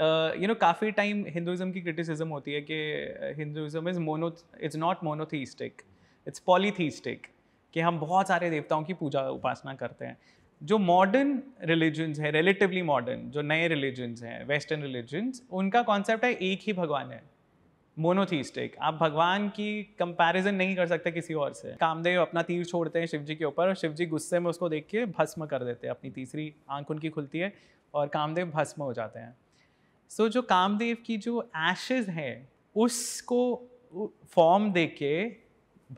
You know काफ़ी time Hinduism की criticism होती है कि Hinduism is mono is not monotheistic it's polytheistic कि हम बहुत सारे देवताओं की पूजा उपासना करते हैं जो मॉडर्न रिलीजन्स हैं रिलेटिवली मॉडर्न जो नए रिलीजन्स हैं वेस्टर्न रिलीजन्स उनका कॉन्सेप्ट है एक ही भगवान है मोनोथीस्टिक आप भगवान की कंपैरिजन नहीं कर सकते किसी और से कामदेव अपना तीर छोड़ते हैं शिवजी के ऊपर और शिवजी गुस्से में उसको देख के भस्म कर देते हैं अपनी तीसरी आंख उनकी खुलती है और कामदेव भस्म हो जाते हैं सो so, जो कामदेव की जो एशेज है उसको फॉर्म दे के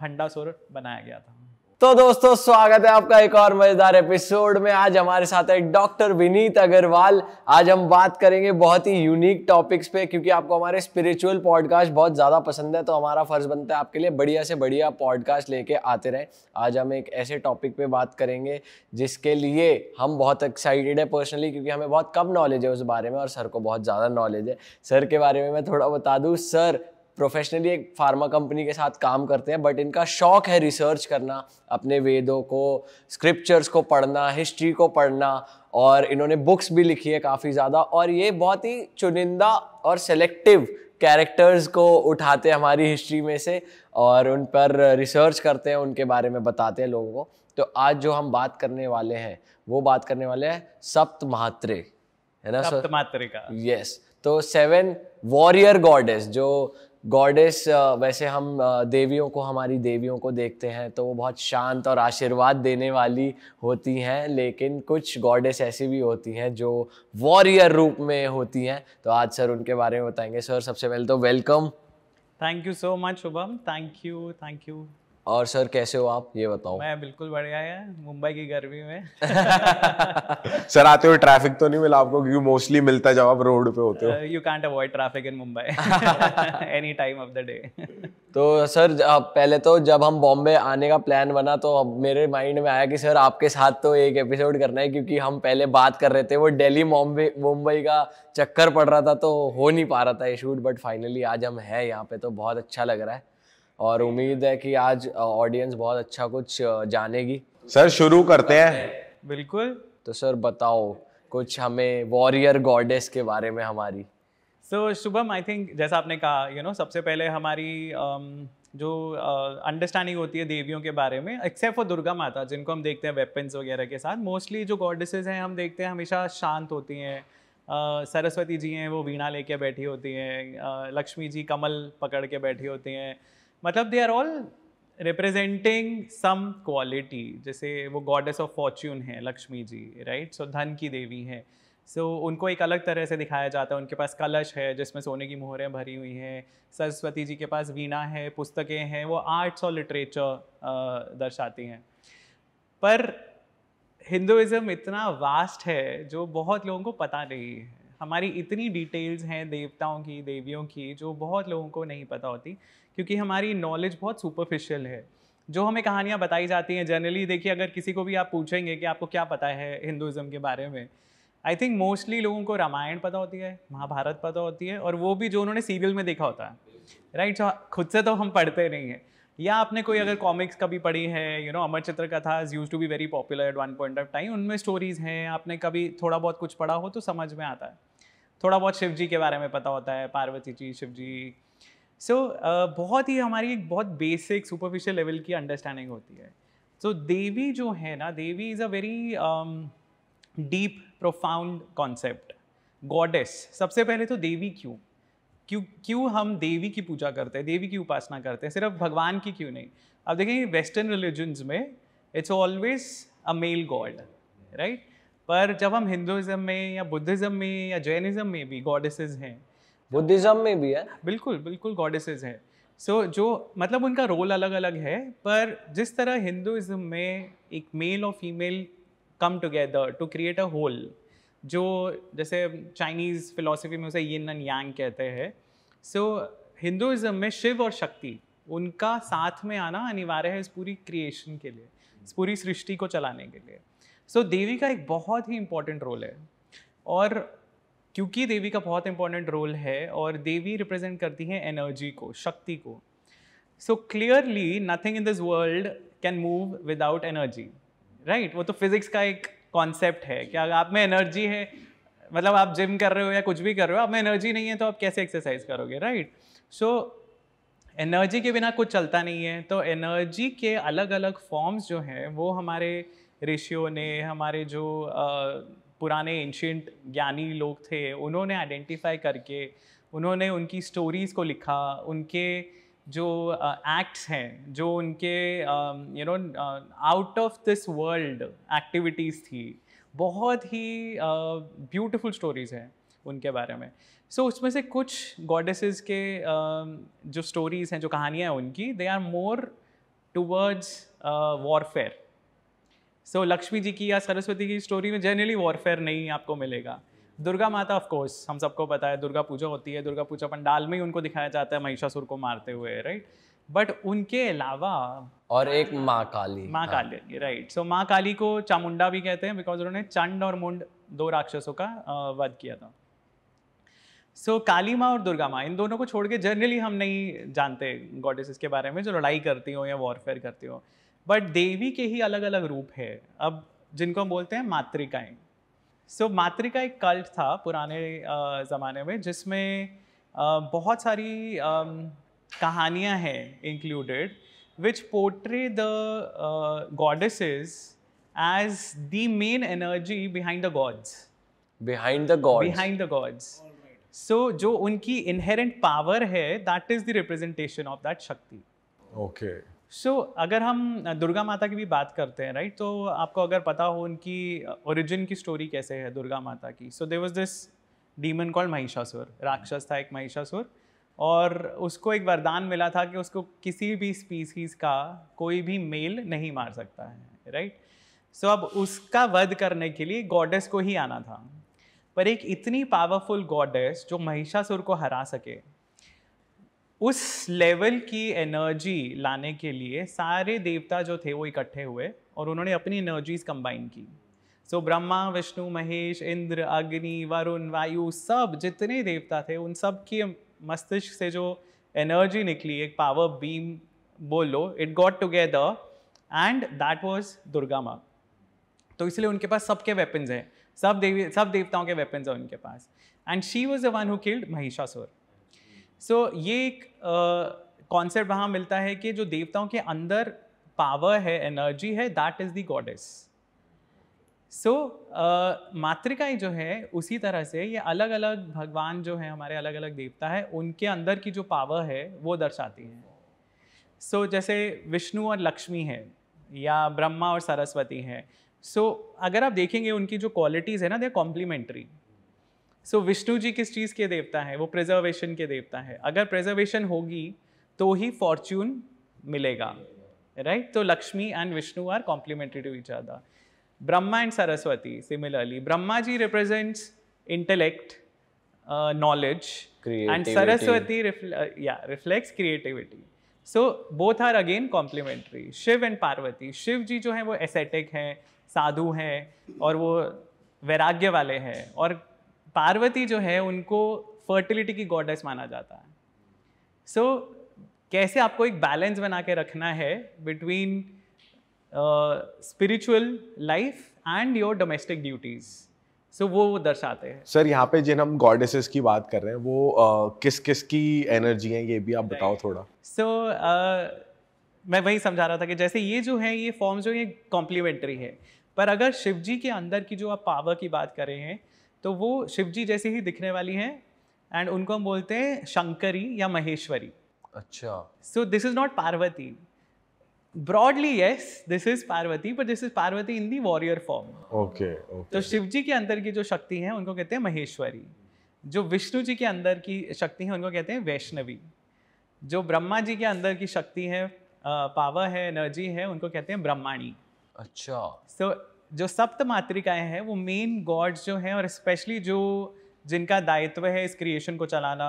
भंडासुर बनाया गया था तो दोस्तों स्वागत है आपका एक और मजेदार एपिसोड में आज हमारे साथ है डॉक्टर विनीत अग्रवाल आज हम बात करेंगे बहुत ही यूनिक टॉपिक्स पे क्योंकि आपको हमारे स्पिरिचुअल पॉडकास्ट बहुत ज़्यादा पसंद है तो हमारा फर्ज बनता है आपके लिए बढ़िया से बढ़िया पॉडकास्ट लेके आते रहे आज हम एक ऐसे टॉपिक पे बात करेंगे जिसके लिए हम बहुत एक्साइटेड है पर्सनली क्योंकि हमें बहुत कम नॉलेज है उस बारे में और सर को बहुत ज़्यादा नॉलेज है सर के बारे में मैं थोड़ा बता दूँ सर प्रोफेशनली एक फार्मा कंपनी के साथ काम करते हैं बट इनका शौक है रिसर्च करना अपने वेदों को स्क्रिप्चर्स को पढ़ना हिस्ट्री को पढ़ना और इन्होंने बुक्स भी लिखी है काफ़ी ज़्यादा और ये बहुत ही चुनिंदा और सेलेक्टिव कैरेक्टर्स को उठाते हैं हमारी हिस्ट्री में से और उन पर रिसर्च करते हैं उनके बारे में बताते हैं लोगों को तो आज जो हम बात करने वाले हैं वो बात करने वाले हैं सप्त महात्रे है ना सप्त महात्रे का यस yes. तो सेवन वॉरियर गॉडेस जो गॉडेस uh, वैसे हम uh, देवियों को हमारी देवियों को देखते हैं तो वो बहुत शांत और आशीर्वाद देने वाली होती हैं लेकिन कुछ गॉडेस ऐसी भी होती हैं जो वॉरियर रूप में होती हैं तो आज सर उनके बारे में बताएंगे सर सबसे पहले तो welcome thank you so much Shubham thank you thank you और सर कैसे हो आप ये बताओ मैं बिल्कुल बढ़िया है मुंबई की गर्मी में सर आते हुए ट्रैफिक तो नहीं मिला आपको क्योंकि मोस्टली मिलता जब आप रोड पे होते हो you can't avoid traffic in Mumbai any time of the day तो सर पहले तो जब हम बॉम्बे आने का प्लान बना तो अब मेरे माइंड में आया कि सर आपके साथ तो एक एपिसोड करना है क्योंकि हम पहले बात कर रहे थे वो डेली मुंबई मुंबई का चक्कर पड़ रहा था तो हो नहीं पा रहा था ये शूट बट फाइनली आज हम हैं यहाँ पे तो बहुत अच्छा लग रहा है और उम्मीद है कि आज ऑडियंस बहुत अच्छा कुछ जानेगी सर शुरू करते हैं बिल्कुल तो सर बताओ कुछ हमें वॉरियर गॉडेस के बारे में हमारी so so, Shubham I think जैसा आपने कहा यू you नो know, सबसे पहले हमारी um, जो अंडरस्टैंडिंग uh, होती है देवियों के बारे में एक्सेप्ट फॉर दुर्गा माता जिनको हम देखते हैं वेपन्स वगैरह के साथ मोस्टली जो गॉडेसेस हैं हम देखते हैं हमेशा शांत होती हैं Uh, सरस्वती जी हैं वो वीणा लेके बैठी होती हैं uh, लक्ष्मी जी कमल पकड़ के बैठी होती हैं मतलब they are all representing some quality जैसे वो गॉडेस ऑफ फॉर्च्यून है लक्ष्मी जी राइट सो धन की देवी है सो so, उनको एक अलग तरह से दिखाया जाता है उनके पास कलश है जिसमें सोने की मोहरें भरी हुई हैं सरस्वती जी के पास वीणा है पुस्तकें हैं वो आर्ट्स और लिटरेचर दर्शाती हैं पर हिंदुज़म इतना वास्ट है जो बहुत लोगों को पता नहीं है हमारी इतनी डिटेल्स हैं देवताओं की देवियों की जो बहुत लोगों को नहीं पता होती क्योंकि हमारी नॉलेज बहुत सुपरफिशियल है जो हमें कहानियाँ बताई जाती हैं जनरली देखिए अगर किसी को भी आप पूछेंगे कि आपको क्या पता है हिंदुज़म के बारे में आई थिंक मोस्टली लोगों को रामायण पता होती है महाभारत पता होती है और वो भी जो उन्होंने सीरियल में देखा होता है राइट right? so, खुद से तो हम पढ़ते नहीं हैं या आपने कोई अगर कॉमिक्स कभी पढ़ी है यू नो अमर चित्र कथाज use to be very popular at one point of time उनमें स्टोरीज हैं आपने कभी थोड़ा बहुत कुछ पढ़ा हो तो समझ में आता है थोड़ा बहुत शिव जी के बारे में पता होता है पार्वती जी शिव जी सो so, uh, बहुत ही हमारी एक बहुत बेसिक सुपरफिशियल लेवल की अंडरस्टैंडिंग होती है सो so, देवी जो है ना devi is a very deep profound concept goddess सबसे पहले तो देवी क्यों क्यों क्यों हम देवी की पूजा करते हैं देवी की उपासना करते हैं सिर्फ भगवान की क्यों नहीं अब देखेंगे वेस्टर्न रिलीजन्स में it's always a male god right पर जब हम हिंदुज़म में या बुद्धिज़्म में या जैनिज़्म में भी गॉडेसेस हैं बुद्धिज्म में भी है बिल्कुल बिल्कुल गॉडेसेज हैं सो so, जो मतलब उनका रोल अलग अलग है पर जिस तरह हिंदुज़म में एक मेल और female come together to create a whole जो जैसे चाइनीज़ फिलोसफी में उसे यिन एंड यांग कहते हैं सो so, हिंदुज़म में शिव और शक्ति उनका साथ में आना अनिवार्य है इस पूरी क्रिएशन के लिए इस पूरी सृष्टि को चलाने के लिए सो so, देवी का एक बहुत ही इम्पोर्टेंट रोल है और क्योंकि देवी का बहुत इंपॉर्टेंट रोल है और देवी रिप्रेजेंट करती है एनर्जी को शक्ति को so clearly nothing in this world can move without energy right वो तो फिजिक्स का एक कॉन्सेप्ट है कि अगर आप में एनर्जी है मतलब आप जिम कर रहे हो या कुछ भी कर रहे हो आप में एनर्जी नहीं है तो आप कैसे एक्सरसाइज करोगे राइट सो एनर्जी के बिना कुछ चलता नहीं है तो एनर्जी के अलग अलग फॉर्म्स जो हैं वो हमारे ऋषियों ने हमारे जो uh, पुराने एंशंट ज्ञानी लोग थे उन्होंने आइडेंटिफाई करके उन्होंने उनकी स्टोरीज़ को लिखा उनके जो एक्ट्स uh, हैं जो उनके you know out of this world activities थी बहुत ही ब्यूटीफुल uh, स्टोरीज़ हैं उनके बारे में सो so, उसमें से कुछ गॉडेसेस के uh, जो स्टोरीज़ हैं जो कहानियाँ हैं उनकी they are more towards warfare so Lakshmi ji की या सरस्वती की स्टोरी में जनरली वॉरफेयर नहीं आपको मिलेगा दुर्गा माता ऑफ कोर्स हम सबको पता है दुर्गा पूजा होती है दुर्गा पूजा पंडाल में ही उनको दिखाया जाता है महिषासुर को मारते हुए राइट बट उनके अलावा और एक माँ काली माँ हाँ। काली राइट सो माँ काली को चामुंडा भी कहते हैं बिकॉज उन्होंने चंड और मुंड दो राक्षसों का वध किया था सो so, काली माँ और दुर्गा माँ इन दोनों को छोड़ के जनरली हम नहीं जानते गॉडेसेस के बारे में जो लड़ाई करती हो या वॉरफेयर करती हो बट देवी के ही अलग अलग रूप है अब जिनको हम बोलते हैं मातृकाएँ सो so, मातृका एक कल्ट था पुराने ज़माने में जिसमें बहुत सारी कहानियाँ हैं included which portray the goddess as the main energy behind the gods behind the god behind the gods so जो उनकी इनहेरेंट पावर है that is the representation of that Shakti okay okay. So so, अगर हम दुर्गा माता की भी बात करते हैं राइट तो आपको अगर पता हो उनकी ओरिजिन की स्टोरी कैसे है दुर्गा माता की so there was this demon called Mahishasur राक्षस था एक महिषासुर और उसको एक वरदान मिला था कि उसको किसी भी स्पीसीज़ का कोई भी मेल नहीं मार सकता है राइट सो so, अब उसका वध करने के लिए गॉडेस को ही आना था पर एक इतनी पावरफुल गॉडेस जो महिषासुर को हरा सके उस लेवल की एनर्जी लाने के लिए सारे देवता जो थे वो इकट्ठे हुए और उन्होंने अपनी एनर्जीज कंबाइन की सो so, ब्रह्मा विष्णु महेश इंद्र अग्नि वरुण वायु सब जितने देवता थे उन सब की मस्तिष्क से जो एनर्जी निकली एक पावर बीम बोलो it got together and that was Durga Maa तो इसलिए उनके पास सबके वेपन्स हैं सब देवी सब देवताओं के वेपन्स हैं उनके पास and she was the one who killed Mahishasur so so, ये एक कॉन्सेप्ट वहाँ मिलता है कि जो देवताओं के अंदर पावर है एनर्जी है that is the goddess so मातृकाएँ जो है उसी तरह से ये अलग अलग भगवान जो है हमारे अलग अलग देवता है उनके अंदर की जो पावर है वो दर्शाती है सो so, जैसे विष्णु और लक्ष्मी है या ब्रह्मा और सरस्वती है सो so, अगर आप देखेंगे उनकी जो क्वालिटीज़ है ना they complementary so so, Vishnu ji किस चीज़ के देवता हैं वो प्रिजर्वेशन के देवता हैं अगर प्रिजर्वेशन होगी तो ही फॉर्च्यून मिलेगा राइट right? तो Lakshmi and Vishnu are complementary to each other Brahma and Saraswati similarly Brahma ji represents intellect knowledge and Saraswati या reflects creativity so both are again complementary Shiva and Parvati Shiva ji जो है वो एसेटिक हैं साधु हैं और वो वैराग्य वाले हैं और पार्वती जो है उनको फर्टिलिटी की गॉडेस माना जाता है सो so, कैसे आपको एक बैलेंस बना के रखना है between spiritual life and your domestic duties so वो वो दर्शाते हैं सर यहाँ पे जिन हम गॉडेसेस की बात कर रहे हैं वो uh, किस किस की एनर्जी है ये भी आप right. बताओ थोड़ा सो so, uh, मैं वही समझा रहा था कि जैसे ये जो है ये फॉर्म जो ये कॉम्प्लीमेंट्री है पर अगर शिव जी के अंदर की जो आप पावर की बात कर रहे हैं तो वो शिव जी जैसी ही दिखने वाली हैं एंड उनको हम बोलते हैं शंकरी या महेश्वरी अच्छा so this is not Parvati broadly yes this is Parvati but this is Parvati in the warrior form okay तो शिव जी के अंदर की जो शक्ति है उनको कहते हैं महेश्वरी जो विष्णु जी के अंदर की शक्ति है उनको कहते हैं वैष्णवी जो ब्रह्मा जी के अंदर की शक्ति है पावर है एनर्जी है उनको कहते हैं ब्रह्माणी अच्छा सो जो सप्त मातृकाएँ हैं वो मेन गॉड्स जो हैं और स्पेशली जो जिनका दायित्व है इस क्रिएशन को चलाना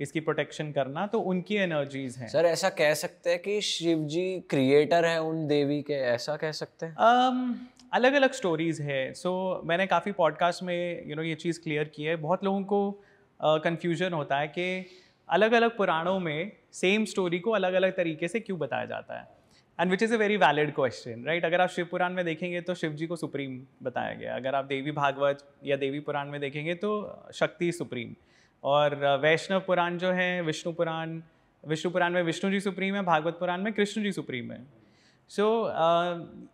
इसकी प्रोटेक्शन करना तो उनकी एनर्जीज हैं सर ऐसा कह सकते हैं कि शिव जी क्रिएटर हैं उन देवी के ऐसा कह सकते हैं um, अलग अलग स्टोरीज़ है सो so, मैंने काफ़ी पॉडकास्ट में यू you नो know, ये चीज़ क्लियर की है बहुत लोगों को कन्फ्यूजन uh, होता है कि अलग अलग पुराणों में सेम स्टोरी को अलग अलग तरीके से क्यों बताया जाता है and which is a very valid question right अगर आप शिवपुराण में देखेंगे तो शिव जी को सुप्रीम बताया गया अगर आप देवी भागवत या देवी पुराण में देखेंगे तो शक्ति सुप्रीम और वैष्णव पुराण जो है विष्णु पुराण विष्णु पुराण में विष्णु जी सुप्रीम है भागवत पुराण में कृष्ण जी सुप्रीम है सो so, uh,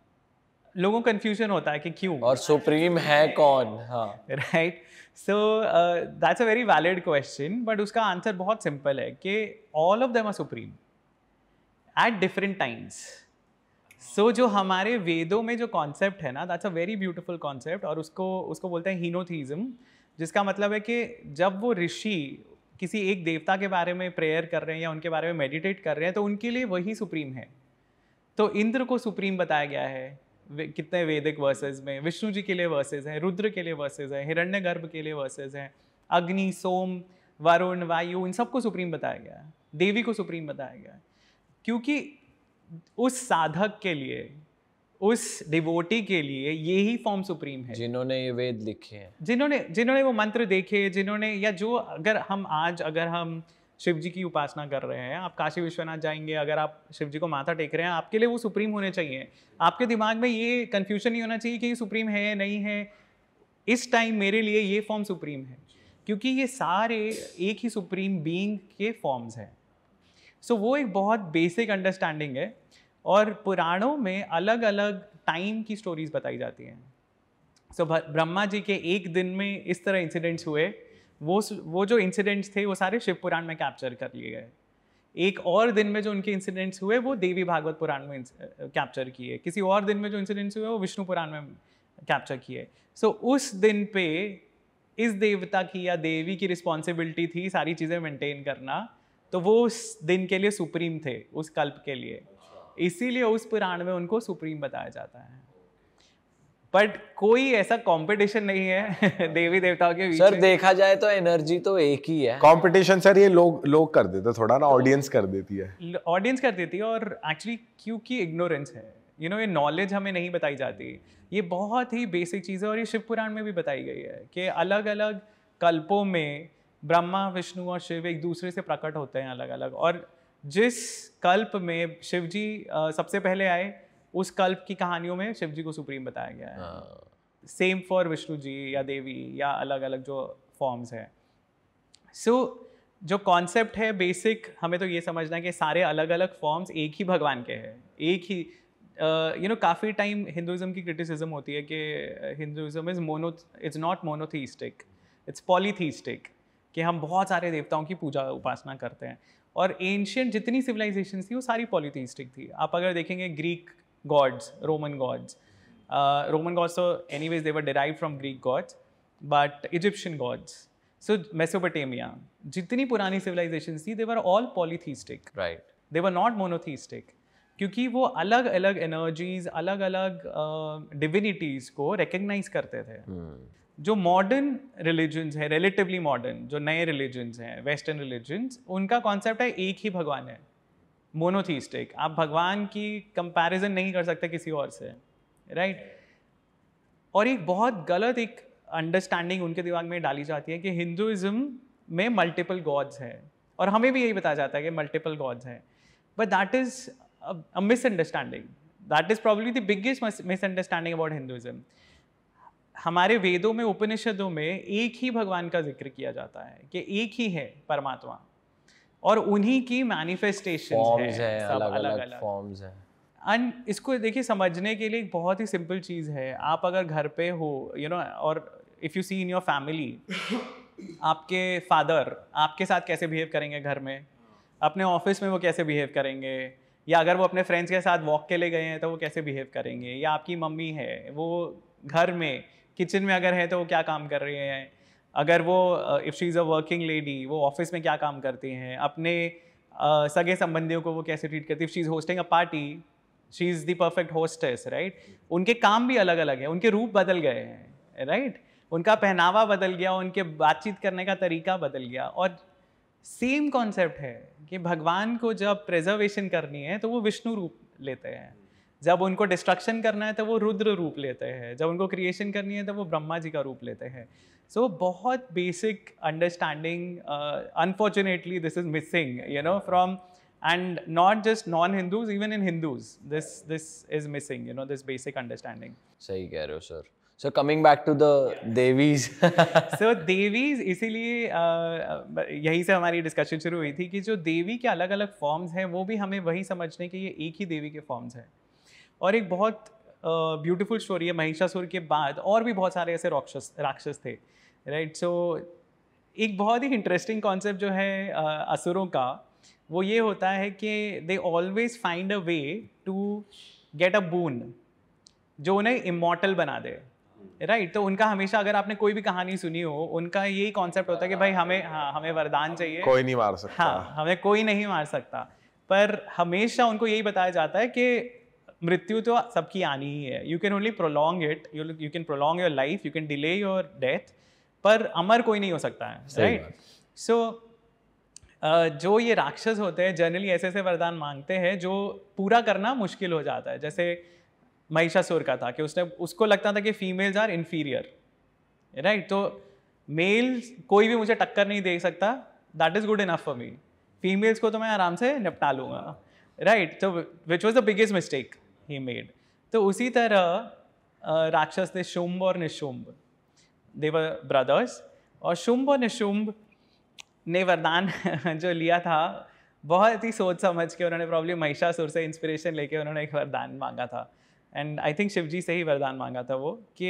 लोगों को कन्फ्यूजन होता है कि क्यों और सुप्रीम है कौन हाँ right so that's a very valid question but उसका आंसर बहुत सिंपल है कि all of them are supreme at different times so जो हमारे वेदों में जो कॉन्सेप्ट है ना that's a very beautiful concept और उसको उसको बोलते हैं हीनोथीज़म जिसका मतलब है कि जब वो ऋषि किसी एक देवता के बारे में प्रेयर कर रहे हैं या उनके बारे में मेडिटेट कर रहे हैं तो उनके लिए वही सुप्रीम है तो इंद्र को सुप्रीम बताया गया है वे, कितने वैदिक वर्सेज में विष्णु जी के लिए वर्सेज हैं रुद्र के लिए वर्सेज हैं हिरण्य गर्भ के लिए वर्सेज हैं अग्नि सोम वरुण वायु इन सबको सुप्रीम बताया गया है देवी को सुप्रीम बताया गया है क्योंकि उस साधक के लिए उस डिवोटी के लिए यही फॉर्म सुप्रीम है जिन्होंने ये वेद लिखे हैं जिन्होंने जिन्होंने वो मंत्र देखे जिन्होंने या जो अगर हम आज अगर हम शिव जी की उपासना कर रहे हैं आप काशी विश्वनाथ जाएंगे अगर आप शिव जी को माथा टेक रहे हैं आपके लिए वो सुप्रीम होने चाहिए आपके दिमाग में ये कन्फ्यूजन नहीं होना चाहिए कि ये सुप्रीम है नहीं है इस टाइम मेरे लिए ये फॉर्म सुप्रीम है क्योंकि ये सारे एक ही सुप्रीम बींग के फॉर्म्स हैं सो so, वो एक बहुत बेसिक अंडरस्टैंडिंग है और पुराणों में अलग अलग टाइम की स्टोरीज बताई जाती हैं सो so, ब्रह्मा जी के एक दिन में इस तरह इंसिडेंट्स हुए वो वो जो इंसिडेंट्स थे वो सारे शिव पुराण में कैप्चर कर लिए गए एक और दिन में जो उनके इंसिडेंट्स हुए वो देवी भागवत पुराण में कैप्चर किए किसी और दिन में जो इंसिडेंट्स हुए वो विष्णु पुराण में कैप्चर किए सो so, उस दिन पे इस देवता की या देवी की रिस्पॉन्सिबिलिटी थी सारी चीज़ें मेंटेन करना तो वो उस दिन के लिए सुप्रीम थे उस कल्प के लिए इसीलिए उस पुराण में उनको सुप्रीम बताया जाता है बट कोई ऐसा कंपटीशन नहीं है देवी देवताओं के बीच सर देखा जाए तो एनर्जी तो एक ही है कंपटीशन सर ये लोग लोग कर देते थोड़ा ना ऑडियंस कर देती है ऑडियंस कर देती है और एक्चुअली क्योंकि इग्नोरेंस है यू नो ये नॉलेज हमें नहीं बताई जाती ये बहुत ही बेसिक चीज़ है और ये शिव पुराण में भी बताई गई है कि अलग अलग कल्पों में ब्रह्मा विष्णु और शिव एक दूसरे से प्रकट होते हैं अलग अलग और जिस कल्प में शिव जी सबसे पहले आए उस कल्प की कहानियों में शिव जी को सुप्रीम बताया गया है सेम हाँ। फॉर विष्णु जी या देवी या अलग अलग जो फॉर्म्स हैं सो so, जो कॉन्सेप्ट है बेसिक हमें तो ये समझना है कि सारे अलग अलग फॉर्म्स एक ही भगवान के हैं एक ही यू नो काफ़ी टाइम हिंदुज़म की क्रिटिसिज्म होती है कि Hinduism is mono it's not monotheistic it's polytheistic कि हम बहुत सारे देवताओं की पूजा उपासना करते हैं और एंशियंट जितनी सिविलाइजेशन थी वो सारी पॉलीथीस्टिक थी आप अगर देखेंगे Greek gods Roman gods Roman gods तो anyways they're derive from Greek gods but Egyptian gods so Mesopotamia जितनी पुरानी सिविलाइजेशन थी they're all polytheistic right they're not monotheistic क्योंकि वो अलग अलग एनर्जीज अलग अलग डिविनिटीज uh, को रिकग्नाइज करते थे hmm. जो मॉडर्न रिलीजन्स है रिलेटिवली मॉडर्न जो नए रिलीजन्स हैं वेस्टर्न रिलीजन्स उनका कॉन्सेप्ट है एक ही भगवान है मोनोथीस्टिक आप भगवान की कंपैरिजन नहीं कर सकते किसी और से राइट right? और एक बहुत गलत एक अंडरस्टैंडिंग उनके दिमाग में डाली जाती है कि हिंदुज़म में मल्टीपल गॉड्स हैं और हमें भी यही बताया जाता है कि मल्टीपल गॉड्स हैं but that is a misunderstanding that is probably the biggest misunderstanding about Hinduism हमारे वेदों में उपनिषदों में एक ही भगवान का जिक्र किया जाता है कि एक ही है परमात्मा और उन्हीं की मैनिफेस्टेशन है, है सब अलग अलग, अलग फॉर्म्स है एंड इसको देखिए समझने के लिए एक बहुत ही सिंपल चीज़ है आप अगर घर पे हो यू नो और if you see in your family आपके फादर आपके साथ कैसे बिहेव करेंगे घर में अपने ऑफिस में वो कैसे बिहेव करेंगे या अगर वो अपने फ्रेंड्स के साथ वॉक के लिए गए हैं तो वो कैसे बिहेव करेंगे या आपकी मम्मी है वो घर में किचन में अगर है तो वो क्या काम कर रहे हैं अगर वो if she is a working lady वो ऑफिस में क्या काम करती हैं अपने uh, सगे संबंधियों को वो कैसे ट्रीट करती है she is hosting a party she is the perfect hostess right उनके काम भी अलग अलग है उनके रूप बदल गए हैं राइट right? उनका पहनावा बदल गया उनके बातचीत करने का तरीका बदल गया और सेम कॉन्सेप्ट है कि भगवान को जब प्रिजर्वेशन करनी है तो वो विष्णु रूप लेते हैं जब उनको डिस्ट्रक्शन करना है तो वो रुद्र रूप लेते हैं जब उनको क्रिएशन करनी है तो वो ब्रह्मा जी का रूप लेते हैं सो so, बहुत basic understanding unfortunately this is missing you know from and not just non Hindus even in Hindus this this is missing you know this basic understanding सही कह रहे हो sir so coming back to the devis so devis इसीलिए uh, यही से हमारी discussion शुरू हुई थी कि जो देवी के अलग अलग फॉर्म्स हैं वो भी हमें वही समझने के ये एक ही देवी के फॉर्म्स हैं और एक बहुत ब्यूटीफुल स्टोरी है महिषासुर के बाद और भी बहुत सारे ऐसे राक्षस राक्षस थे राइट सो एक बहुत ही इंटरेस्टिंग कॉन्सेप्ट जो है असुरों का वो ये होता है कि they always find a way to get a boon जो उन्हें इमोटल बना दे राइट right, तो उनका हमेशा अगर आपने कोई भी कहानी सुनी हो उनका यही कॉन्सेप्ट होता है कि भाई हमें हाँ हमें वरदान चाहिए कोई नहीं मार सकता हाँ हमें कोई नहीं मार सकता पर हमेशा उनको यही बताया जाता है कि मृत्यु तो सबकी आनी ही है you can only prolong it you you can prolong your life you can delay your death पर अमर कोई नहीं हो सकता है राइट सो so, जो ये राक्षस होते हैं जनरली ऐसे ऐसे वरदान मांगते हैं जो पूरा करना मुश्किल हो जाता है जैसे महिषासुर का था कि उसने उसको लगता था कि फीमेल्स आर इन्फीरियर राइट तो मेल कोई भी मुझे टक्कर नहीं दे सकता that is good enough for me females को तो मैं आराम से निपटा लूंगा राइट हाँ। तो which was the biggest mistake he made तो उसी तरह राक्षस थे शुंभ और निशुंभ देवर ब्रदर्स और शुंभ और निशुंभ ने वरदान जो लिया था बहुत ही सोच समझ के उन्होंने प्रॉब्ली महिषासुर से इंस्पिरेशन लेके उन्होंने एक वरदान मांगा था एंड आई थिंक शिवजी से ही वरदान मांगा था वो कि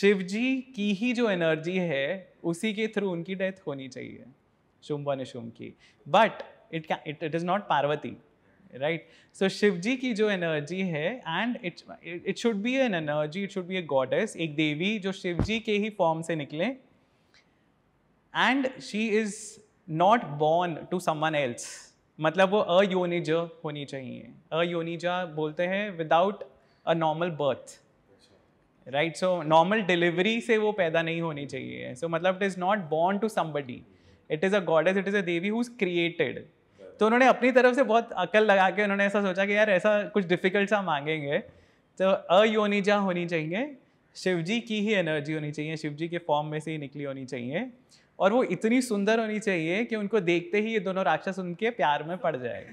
शिवजी की ही जो एनर्जी है उसी के थ्रू उनकी डेथ होनी चाहिए शुंभ और निशुम्भ की but it it it is not Parvati right so Shiva ji की जो एनर्जी है and it it should be an energy it should be a goddess एक देवी जो शिव जी के ही फॉर्म से निकले and she is not born to someone else मतलब वो अयोनिज होनी चाहिए अयोनिजा बोलते हैं without a normal birth right so normal delivery से वो पैदा नहीं होनी चाहिए सो so, मतलब it is not born to somebody it is a goddess it is a devi who is created तो उन्होंने अपनी तरफ से बहुत अकल लगा के उन्होंने ऐसा सोचा कि यार ऐसा कुछ डिफिकल्ट सा मांगेंगे तो अयोनिजा होनी चाहिए शिव जी की ही एनर्जी होनी चाहिए शिव जी के फॉर्म में से ही निकली होनी चाहिए और वो इतनी सुंदर होनी चाहिए कि उनको देखते ही ये दोनों राक्षस उनके प्यार में पड़ जाए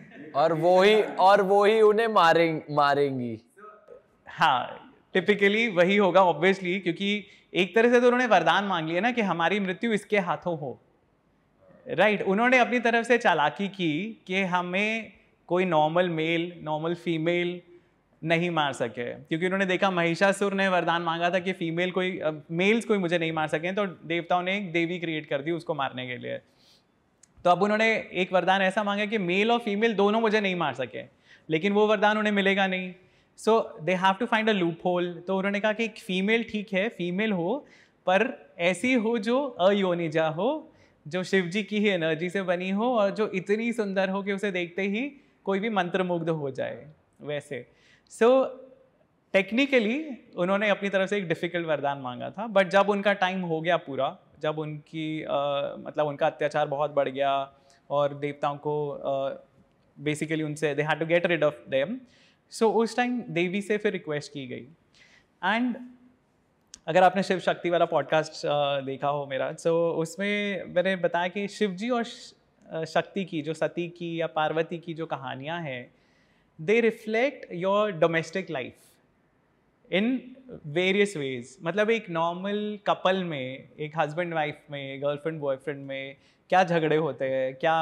और वो ही और वो ही उन्हें मारें मारेंगी हाँ टिपिकली वही होगा ऑब्वियसली क्योंकि एक तरह से तो उन्होंने वरदान मांग लिया ना कि हमारी मृत्यु इसके हाथों हो राइट right, उन्होंने अपनी तरफ से चालाकी की कि हमें कोई नॉर्मल मेल नॉर्मल फीमेल नहीं मार सके क्योंकि उन्होंने देखा महिषासुर ने वरदान मांगा था कि फीमेल कोई मेल्स कोई मुझे नहीं मार सके तो देवताओं ने एक देवी क्रिएट कर दी उसको मारने के लिए तो अब उन्होंने एक वरदान ऐसा मांगा कि मेल और फीमेल दोनों मुझे नहीं मार सके लेकिन वो वरदान उन्हें मिलेगा नहीं so they have to find a loophole तो उन्होंने कहा कि फीमेल ठीक है फीमेल हो पर ऐसी हो जो अयोनिजा हो जो शिव जी की ही एनर्जी से बनी हो और जो इतनी सुंदर हो कि उसे देखते ही कोई भी मंत्रमुग्ध हो जाए वैसे सो टेक्निकली उन्होंने अपनी तरफ से एक डिफ़िकल्ट वरदान मांगा था बट जब उनका टाइम हो गया पूरा जब उनकी आ, मतलब उनका अत्याचार बहुत बढ़ गया और देवताओं को बेसिकली उनसे they had to get rid of them so उस टाइम देवी से फिर रिक्वेस्ट की गई एंड अगर आपने शिव शक्ति वाला पॉडकास्ट देखा हो मेरा तो उसमें मैंने बताया कि शिव जी और शक्ति की जो सती की या पार्वती की जो कहानियाँ हैं they reflect your domestic life in various ways मतलब एक नॉर्मल कपल में एक हस्बैंड वाइफ में गर्लफ्रेंड बॉयफ्रेंड में क्या झगड़े होते हैं क्या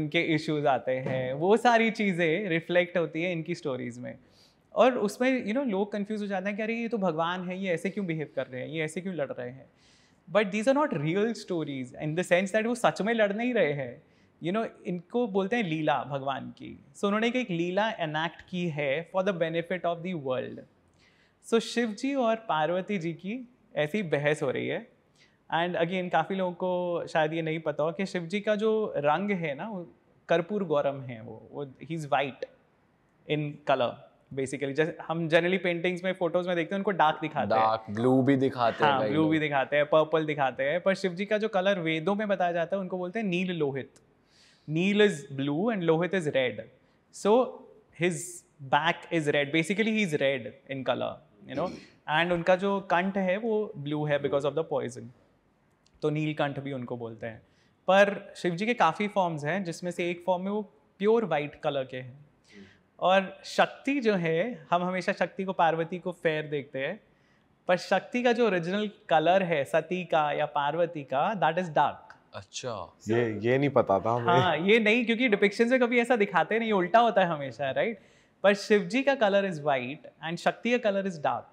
उनके इश्यूज आते हैं वो सारी चीज़ें रिफ्लेक्ट होती हैं इनकी स्टोरीज़ में और उसमें यू you नो know, लोग कन्फ्यूज हो जाते हैं कि अरे ये तो भगवान है ये ऐसे क्यों बिहेव कर रहे हैं ये ऐसे क्यों लड़ रहे हैं but these are not real stories in the sense that वो सच में लड़ नहीं रहे हैं यू नो इनको बोलते हैं लीला भगवान की सो उन्होंने एक लीला एनैक्ट की है for the benefit of the world so Shiva ji और पार्वती जी की ऐसी बहस हो रही है एंड अगेन काफ़ी लोगों को शायद ये नहीं पता हो कि शिव जी का जो रंग है ना कर्पूर गौरम है वो वो ही is white in colour basically जैसे हम जनरली पेंटिंग्स में फोटोज में देखते हैं उनको डार्क दिखाते डार्क ब्लू भी दिखाते हैं ब्लू हाँ, भी दिखाते हैं पर्पल दिखाते हैं पर शिव जी का जो कलर वेदों में बताया जाता है उनको बोलते हैं Neel Lohit Neel is blue and Lohit is red so his back is red basically he is red in colour you know and उनका जो कंठ है वो ब्लू है बिकॉज ऑफ द पॉइजन तो नीलकंठ भी उनको बोलते हैं पर शिव जी के काफ़ी फॉर्म्स हैं जिसमें से एक फॉर्म में वो प्योर वाइट कलर के हैं और शक्ति जो है हम हमेशा शक्ति को पार्वती को फेयर देखते हैं पर शक्ति का जो ओरिजिनल कलर है सती का या पार्वती का दैट इज डार्क अच्छा ये ये नहीं पता था हमें हाँ ये नहीं क्योंकि डिपिक्शन से कभी ऐसा दिखाते नहीं उल्टा होता है हमेशा राइट पर शिव जी का कलर इज वाइट एंड शक्ति का कलर इज डार्क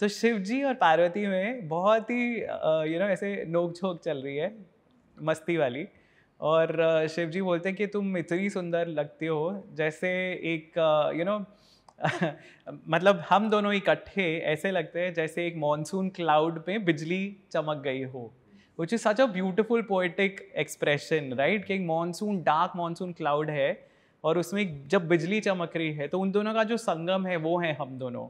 तो शिव जी और पार्वती में बहुत ही यू नो ऐसे नोक झोंक चल रही है मस्ती वाली और शिव जी बोलते हैं कि तुम इतनी सुंदर लगती हो जैसे एक यू नो मतलब हम दोनों इकट्ठे ऐसे लगते हैं जैसे एक मॉनसून क्लाउड में बिजली चमक गई हो which is such a beautiful poetic expression right कि एक मॉनसून डार्क मॉनसून क्लाउड है और उसमें जब बिजली चमक रही है तो उन दोनों का जो संगम है वो है हम दोनों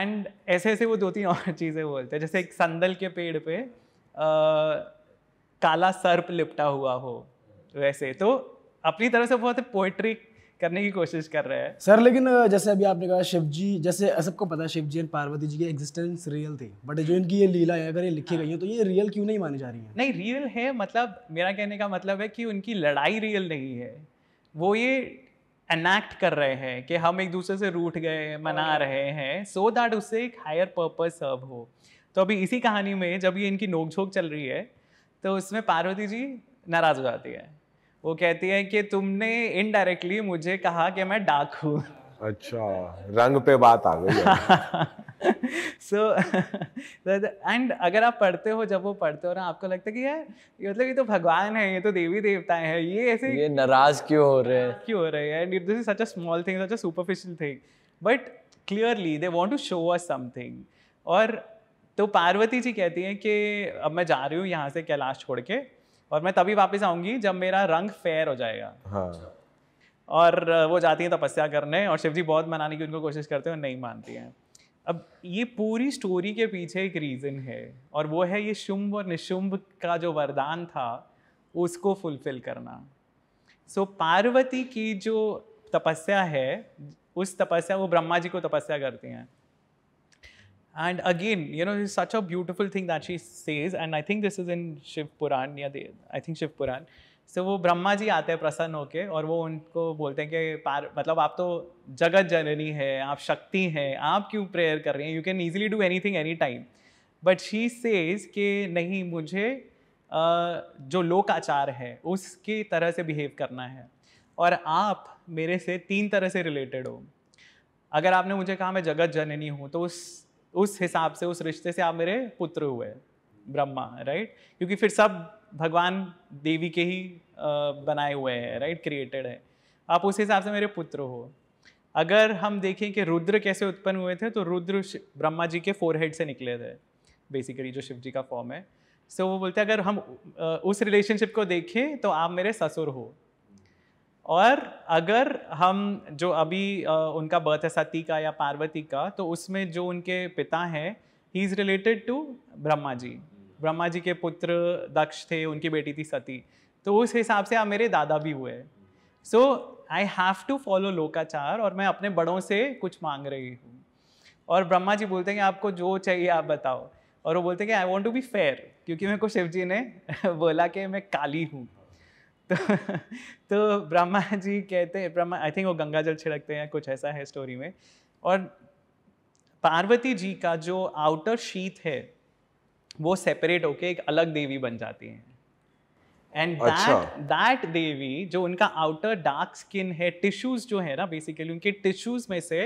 एंड ऐसे ऐसे वो दो तीन और चीज़ें बोलते हैं जैसे एक संदल के पेड़ पे आ, काला सर्प लिपटा हुआ हो वैसे तो अपनी तरह से बहुत पोइट्री करने की कोशिश कर रहे हैं सर लेकिन जैसे अभी आपने कहा शिव जी जैसे सबको पता है शिव जी एंड पार्वती जी की एग्जिस्टेंस रियल थी बट जो इनकी ये लीला है अगर ये लिखी गई है तो ये रियल क्यों नहीं मानी जा रही है नहीं रियल है मतलब मेरा कहने का मतलब है कि उनकी लड़ाई रियल नहीं है वो ये अनैक्ट कर रहे हैं कि हम एक दूसरे से रूठ गए मना हाँ। रहे हैं सो दैट उससे एक हायर पर्पज सर्व हो तो अभी इसी कहानी में जब ये इनकी नोकझोंक चल रही है तो उसमें पार्वती जी नाराज़ हो जाती है वो कहती है कि तुमने इनडायरेक्टली मुझे कहा कि मैं डाक हूँ अच्छा रंग पे बात आ गई सो तो, एंड तो, अगर आप पढ़ते हो जब वो पढ़ते हो ना आपको लगता है कि यार ये मतलब ये तो भगवान है ये तो देवी देवताएं हैं ये ऐसे ये नाराज क्यों हो रहे हैं क्यों हो रहे हैं and this is such a small thing such a superficial thing but clearly they want to show us something और तो पार्वती जी कहती हैं कि अब मैं जा रही हूँ यहाँ से कैलाश छोड़ के और मैं तभी वापस आऊँगी जब मेरा रंग फेयर हो जाएगा हाँ और वो जाती हैं तपस्या करने और शिवजी बहुत मनाने की उनको कोशिश करते हैं और नहीं मानती हैं अब ये पूरी स्टोरी के पीछे एक रीज़न है और वो है ये शुंभ और निशुंभ का जो वरदान था उसको फुलफिल करना सो so, पार्वती की जो तपस्या है उस तपस्या वो ब्रह्मा जी को तपस्या करती हैं And again, you know, it's such a beautiful thing that she says, and I think this is in Shiv Puran, yeah, I think Shiv Puran. So so, वो ब्रह्मा जी आते हैं प्रसन्न होके और वो उनको बोलते हैं कि पार मतलब आप तो जगत जननी है आप शक्ति हैं आप क्यों प्रेयर कर रही हैं you can easily do anything any time but she says कि नहीं मुझे जो लोकाचार है उसकी तरह से बिहेव करना है और आप मेरे से तीन तरह से रिलेटेड हो अगर आपने मुझे कहा मैं जगत जननी हूँ तो उस उस हिसाब से उस रिश्ते से आप मेरे पुत्र हुए ब्रह्मा राइट क्योंकि फिर सब भगवान देवी के ही बनाए हुए हैं राइट क्रिएटेड है आप उस हिसाब से मेरे पुत्र हो अगर हम देखें कि रुद्र कैसे उत्पन्न हुए थे तो रुद्र ब्रह्मा जी के फोरहेड से निकले थे बेसिकली जो शिव जी का फॉर्म है सो so, वो बोलते हैं अगर हम उस रिलेशनशिप को देखें तो आप मेरे ससुर हो और अगर हम जो अभी उनका बर्थ है सती का या पार्वती का तो उसमें जो उनके पिता हैं he is related to Brahma ji Brahma ji के पुत्र दक्ष थे उनकी बेटी थी सती तो उस हिसाब से आप मेरे दादा भी हुए so I have to follow लोकाचार और मैं अपने बड़ों से कुछ मांग रही हूँ और ब्रह्मा जी बोलते हैं कि आपको जो चाहिए आप बताओ और वो बोलते हैं कि I want to be fair क्योंकि मेरे को शिव जी ने बोला कि मैं काली हूँ तो तो ब्रह्मा जी कहते हैं ब्रह्मा आई थिंक वो गंगा जल छिड़कते हैं कुछ ऐसा है स्टोरी में और पार्वती जी का जो आउटर शीत है वो सेपरेट होके एक अलग देवी बन जाती है एंड दैट दैट देवी जो उनका आउटर डार्क स्किन है टिश्यूज जो है ना बेसिकली उनके टिश्यूज में से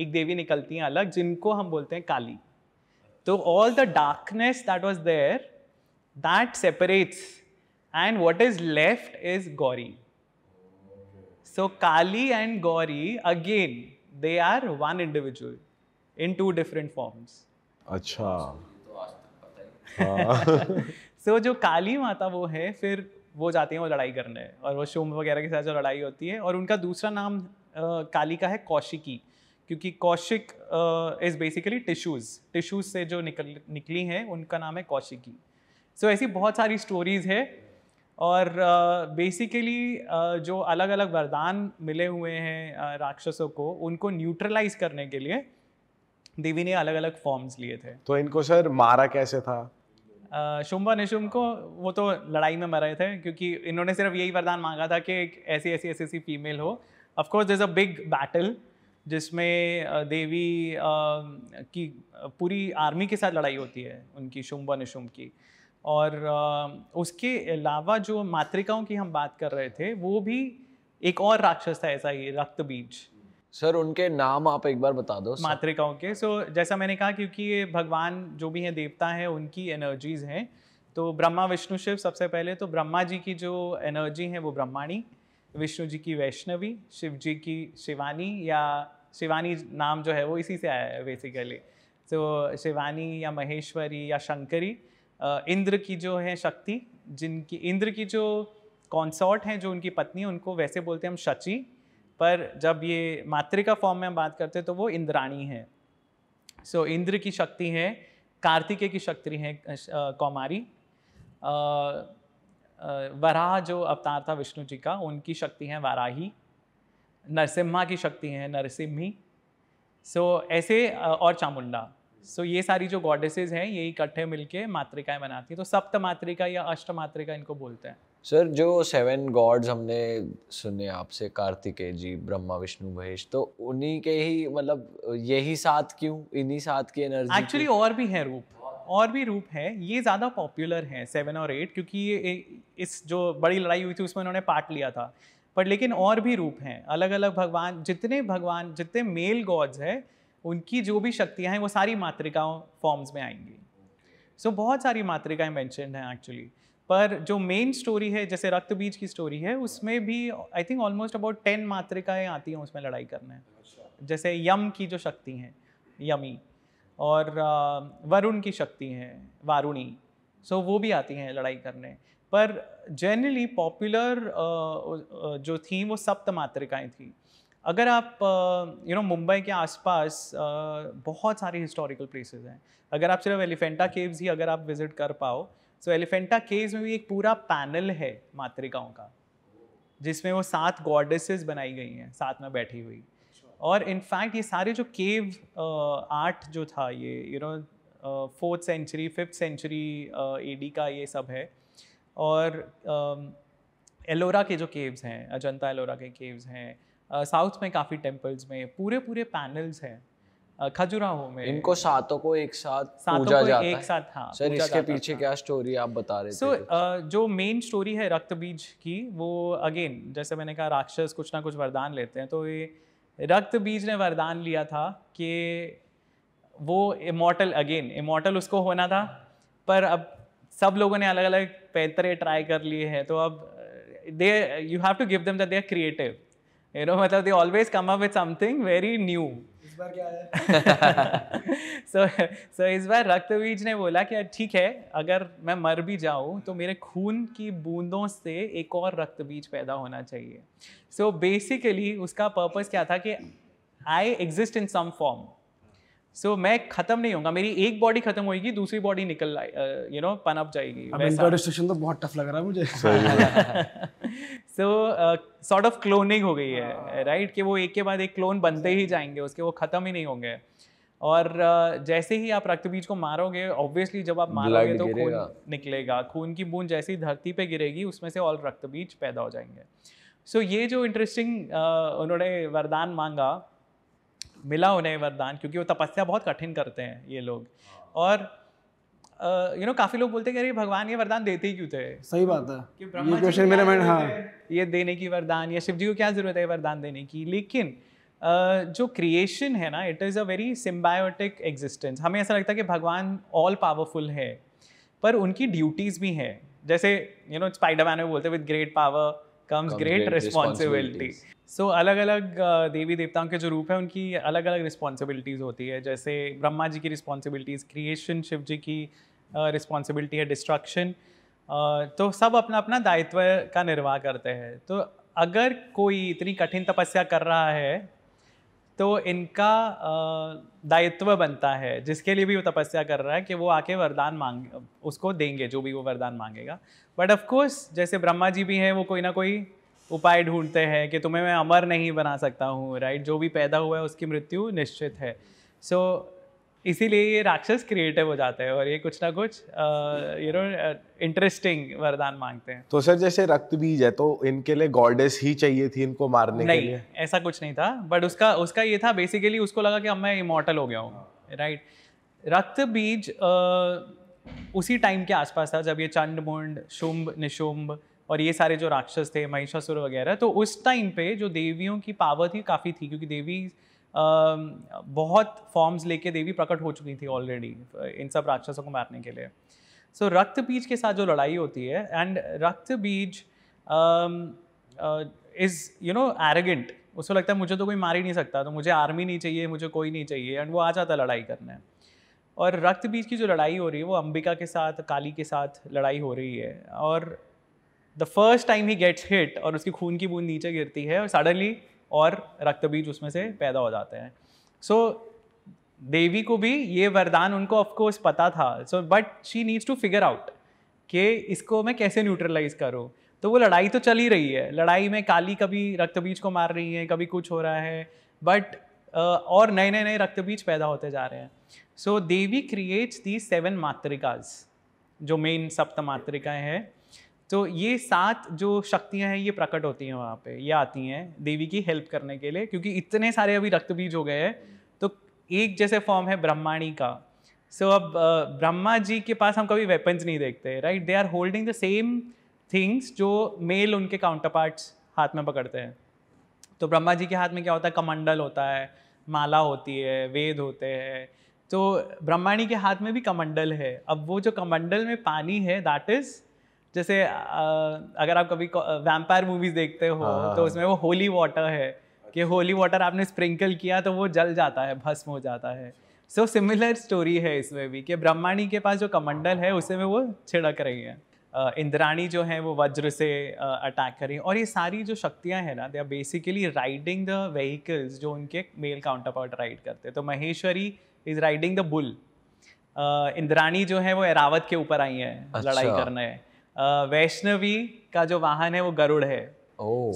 एक देवी निकलती है अलग जिनको हम बोलते हैं काली तो all the darkness that was there that separates and what is left is Gauri. So Kali and Gauri again they are one individual in two different forms. अच्छा सो so, जो काली माता वो है फिर वो जाती हैं वो लड़ाई करने और वो शुंभ वगैरह के साथ जो लड़ाई होती है और उनका दूसरा नाम आ, काली का है कौशिकी क्योंकि Kaushik is basically tissues tissues से जो निकल निकली हैं उनका नाम है कौशिकी सो so, ऐसी बहुत सारी स्टोरीज़ है और बेसिकली uh, uh, जो अलग अलग वरदान मिले हुए हैं uh, राक्षसों को उनको न्यूट्रलाइज करने के लिए देवी ने अलग अलग फॉर्म्स लिए थे तो इनको सर मारा कैसे था शुम्भा निशुम्भ को वो तो लड़ाई में मरे थे क्योंकि इन्होंने सिर्फ यही वरदान मांगा था कि एक ऐसी ऐसी ऐसी ऐसी फीमेल हो of course is a big battle जिसमें देवी की पूरी आर्मी के साथ लड़ाई होती है उनकी शुम्भा निशुम्भ की और उसके अलावा जो मातृकाओं की हम बात कर रहे थे वो भी एक और राक्षस था ऐसा ही रक्त बीज सर उनके नाम आप एक बार बता दो मातृकाओं के सो जैसा मैंने कहा क्योंकि ये भगवान जो भी हैं देवता हैं उनकी एनर्जीज हैं तो ब्रह्मा विष्णु शिव सबसे पहले तो ब्रह्मा जी की जो एनर्जी है वो ब्रह्माणी विष्णु जी की वैष्णवी शिव जी की शिवानी या शिवानी नाम जो है वो इसी से आया है बेसिकली सो so, शिवानी या महेश्वरी या शंकरी इंद्र की जो है शक्ति जिनकी इंद्र की जो कॉन्सॉर्ट हैं जो उनकी पत्नी उनको वैसे बोलते हैं हम शची पर जब ये मातृका फॉर्म में हम बात करते हैं तो वो इंद्राणी है सो so, इंद्र की शक्ति है कार्तिकेय की शक्ति है कौमारी वराह जो अवतार था विष्णु जी का उनकी शक्ति है वाराही नरसिम्हा की शक्ति है नरसिम्ही सो so, ऐसे और चामुंडा सो so, ये सारी जो गॉडेसेज हैं ये इकट्ठे मिलके मातृकाएं बनाती हैं तो सप्त मातृका या अष्ट मातृका इनको बोलते हैं सर जो सेवन गॉड्स हमने सुने आपसे कार्तिकेय जी ब्रह्मा विष्णु महेश तो उन्हीं के ही मतलब यही साथ क्यों इन्हीं साथ की एनर्जी एक्चुअली और भी है रूप और भी रूप है ये ज़्यादा पॉपुलर हैं सेवन और एट क्योंकि ये इस जो बड़ी लड़ाई हुई थी उसमें उन्होंने पार्ट लिया था पर लेकिन और भी रूप हैं अलग अलग भगवान जितने भगवान जितने मेल गॉड्स हैं उनकी जो भी शक्तियाँ हैं वो सारी मातृकाओं फॉर्म्स में आएंगी सो so, बहुत सारी मातृकाएँ मैंशन हैं एक्चुअली पर जो मेन स्टोरी है जैसे रक्त बीज की स्टोरी है उसमें भी I think almost about ten मातृकाएँ आती हैं उसमें लड़ाई करने अच्छा। जैसे यम की जो शक्ति हैं यमी और वरुण की शक्ति हैं वारुणी सो so, वो भी आती हैं लड़ाई करने पर जनरली पॉपुलर जो थी वो सप्त मातृकाएँ थी अगर आप यू नो मुंबई के आसपास बहुत सारे हिस्टोरिकल प्लेसेस हैं अगर आप सिर्फ एलिफेंटा केव्स ही अगर आप विजिट कर पाओ तो एलिफेंटा केव्स में भी एक पूरा पैनल है मातृकाओं का जिसमें वो सात गॉडेसेस बनाई गई हैं साथ में बैठी हुई और इनफैक्ट ये सारे जो केव आर्ट जो था ये you know fourth century fifth century AD का ये सब है और एलोरा के जो केव्स हैं अजंता एलोरा के केव्स हैं साउथ में काफ़ी टेम्पल्स में पूरे पूरे पैनल्स हैं खजुराहो में इनको सातों को एक साथ पूजा जाता एक है। साथ हाँ सर इसके पीछे क्या स्टोरी आप बता रहे थे so, जो मेन स्टोरी है रक्त बीज की वो अगेन जैसे मैंने कहा राक्षस कुछ ना कुछ वरदान लेते हैं तो ये रक्त बीज ने वरदान लिया था कि वो इमोटल अगेन इमोटल उसको होना था पर अब सब लोगों ने अलग अलग पैतरे ट्राई कर लिए हैं तो अब they you have to give them that they are creative you know मतलब they always come up with something very new इस बार सो सो इस बार रक्तबीज ने बोला कि ठीक है अगर मैं मर भी जाऊँ तो मेरे खून की बूंदों से एक और रक्तबीज पैदा होना चाहिए सो so बेसिकली उसका पर्पज़ क्या था कि I exist in some form so so, मैं खत्म नहीं होगा मेरी एक बॉडी खत्म होगी दूसरी बॉडी निकल यू नो पनप जाएगी इनका तो बहुत टफ लग रहा है मुझे सो सॉर्ट ऑफ क्लोनिंग हो गई है राइट हाँ। right? कि वो एक के बाद एक क्लोन बनते ही जाएंगे उसके वो खत्म ही नहीं होंगे और uh, जैसे ही आप रक्त बीज को मारोगे ऑब्वियसली जब आप मारोगे तो खून निकलेगा खून की बूंद जैसे ही धरती पे गिरेगी उसमें से और रक्त बीज पैदा हो जाएंगे सो so, ये जो इंटरेस्टिंग उन्होंने वरदान मांगा मिला उन्हें वरदान क्योंकि वो तपस्या बहुत कठिन करते हैं ये लोग हाँ। और यू नो काफी लोग बोलते हैं अरे भगवान ये वरदान देते ही क्यों थे सही बात है ये क्वेश्चन मेरे माइंड हाँ ये देने की वरदान या शिव जी को क्या जरूरत है वरदान देने की लेकिन Uh, जो क्रिएशन है ना it is a very symbiotic existence हमें ऐसा लगता है कि भगवान ऑल पावरफुल है पर उनकी ड्यूटीज़ भी हैं जैसे यू नो स्पाइडरमैन में बोलते हैं with great power comes great responsibility so so, अलग अलग देवी देवताओं के जो रूप है उनकी अलग अलग रिस्पॉन्सिबिलिटीज़ होती है जैसे ब्रह्मा जी की रिस्पॉन्सिबिलिटीज़ क्रिएशन शिव जी की रिस्पॉन्सिबिलिटी है डिस्ट्रक्शन तो सब अपना अपना दायित्व का निर्वाह करते हैं तो अगर कोई इतनी कठिन तपस्या कर रहा है तो इनका दायित्व बनता है जिसके लिए भी वो तपस्या कर रहा है कि वो आके वरदान मांग उसको देंगे जो भी वो वरदान मांगेगा बट ऑफ कोर्स जैसे ब्रह्मा जी भी हैं वो कोई ना कोई उपाय ढूंढते हैं कि तुम्हें मैं अमर नहीं बना सकता हूँ राइट जो भी पैदा हुआ है उसकी मृत्यु निश्चित है सो so, इसीलिए ये राक्षस क्रिएटिव हो जाते हैं और ये कुछ ना कुछ यू नो इंटरेस्टिंग वरदान मांगते हैं तो सर जैसे रक्त बीज है तो इनके लिए गॉडेस ही चाहिए थी इनको मारने के लिए ऐसा कुछ नहीं था बट उसका उसका ये था बेसिकली उसको लगा कि अब मैं इमोटल हो गया हूँ राइट रक्त बीज उसी टाइम के आसपास था जब ये चंड मुंड शुंभ निशुंभ और ये सारे जो राक्षस थे महिषासुर वगैरह तो उस टाइम पे जो देवियों की पावर थी काफ़ी थी क्योंकि देवी बहुत फॉर्म्स लेके देवी प्रकट हो चुकी थी ऑलरेडी इन सब राक्षसों को मारने के लिए सो so, रक्त बीज के साथ जो लड़ाई होती है एंड रक्त बीज इज़ यू नो एरेगेंट उसको लगता है मुझे तो कोई मार ही नहीं सकता तो मुझे आर्मी नहीं चाहिए मुझे कोई नहीं चाहिए एंड वो आ जाता लड़ाई करने और रक्त बीज की जो लड़ाई हो रही है वो अंबिका के साथ काली के साथ लड़ाई हो रही है और the first time he gets hit और उसकी खून की बूंद नीचे गिरती है और सडनली और रक्त बीज उसमें से पैदा हो जाते हैं सो so, देवी को भी ये वरदान उनको ऑफकोर्स पता था so but she needs to figure out कि इसको मैं कैसे न्यूट्रलाइज करूँ तो वो लड़ाई तो चल ही रही है लड़ाई में काली कभी रक्त बीज को मार रही है कभी कुछ हो रहा है बट uh, और नए नए नए रक्त बीज पैदा होते जा रहे हैं सो देवी क्रिएट्स दी सेवन मातृकाज जो मेन सप्त मातृकाएँ हैं तो ये सात जो शक्तियाँ हैं ये प्रकट होती हैं वहाँ पे ये आती हैं देवी की हेल्प करने के लिए क्योंकि इतने सारे अभी रक्त बीज हो गए हैं तो एक जैसे फॉर्म है ब्रह्माणी का सो so, अब ब्रह्मा जी के पास हम कभी वेपन्स नहीं देखते right they are holding the same things जो मेल उनके काउंटर पार्ट्स हाथ में पकड़ते हैं तो ब्रह्मा जी के हाथ में क्या होता है कमंडल होता है माला होती है वेद होते हैं तो ब्रह्माणी के हाथ में भी कमंडल है अब वो जो कमंडल में पानी है दैट इज़ जैसे अगर आप कभी वैम्पायर मूवीज देखते हो हाँ, हाँ, तो हाँ। उसमें वो होली वाटर है कि होली अच्छा। वाटर आपने स्प्रिंकल किया तो वो जल जाता है भस्म हो जाता है सो सिमिलर स्टोरी है इसमें भी कि ब्रह्माणी के पास जो कमंडल है उसे में वो छिड़क रही है इंद्राणी जो है वो वज्र से अटैक करें और ये सारी जो शक्तियाँ हैं ना they are basically riding the vehicles जो उनके मेल काउंटर पार्ट राइड करते हैं तो Maheshwari is riding the bull Indrani जो है वो एरावत के ऊपर आई है अच्छा। लड़ाई करने है वैष्णवी का जो वाहन है वो गरुड़ है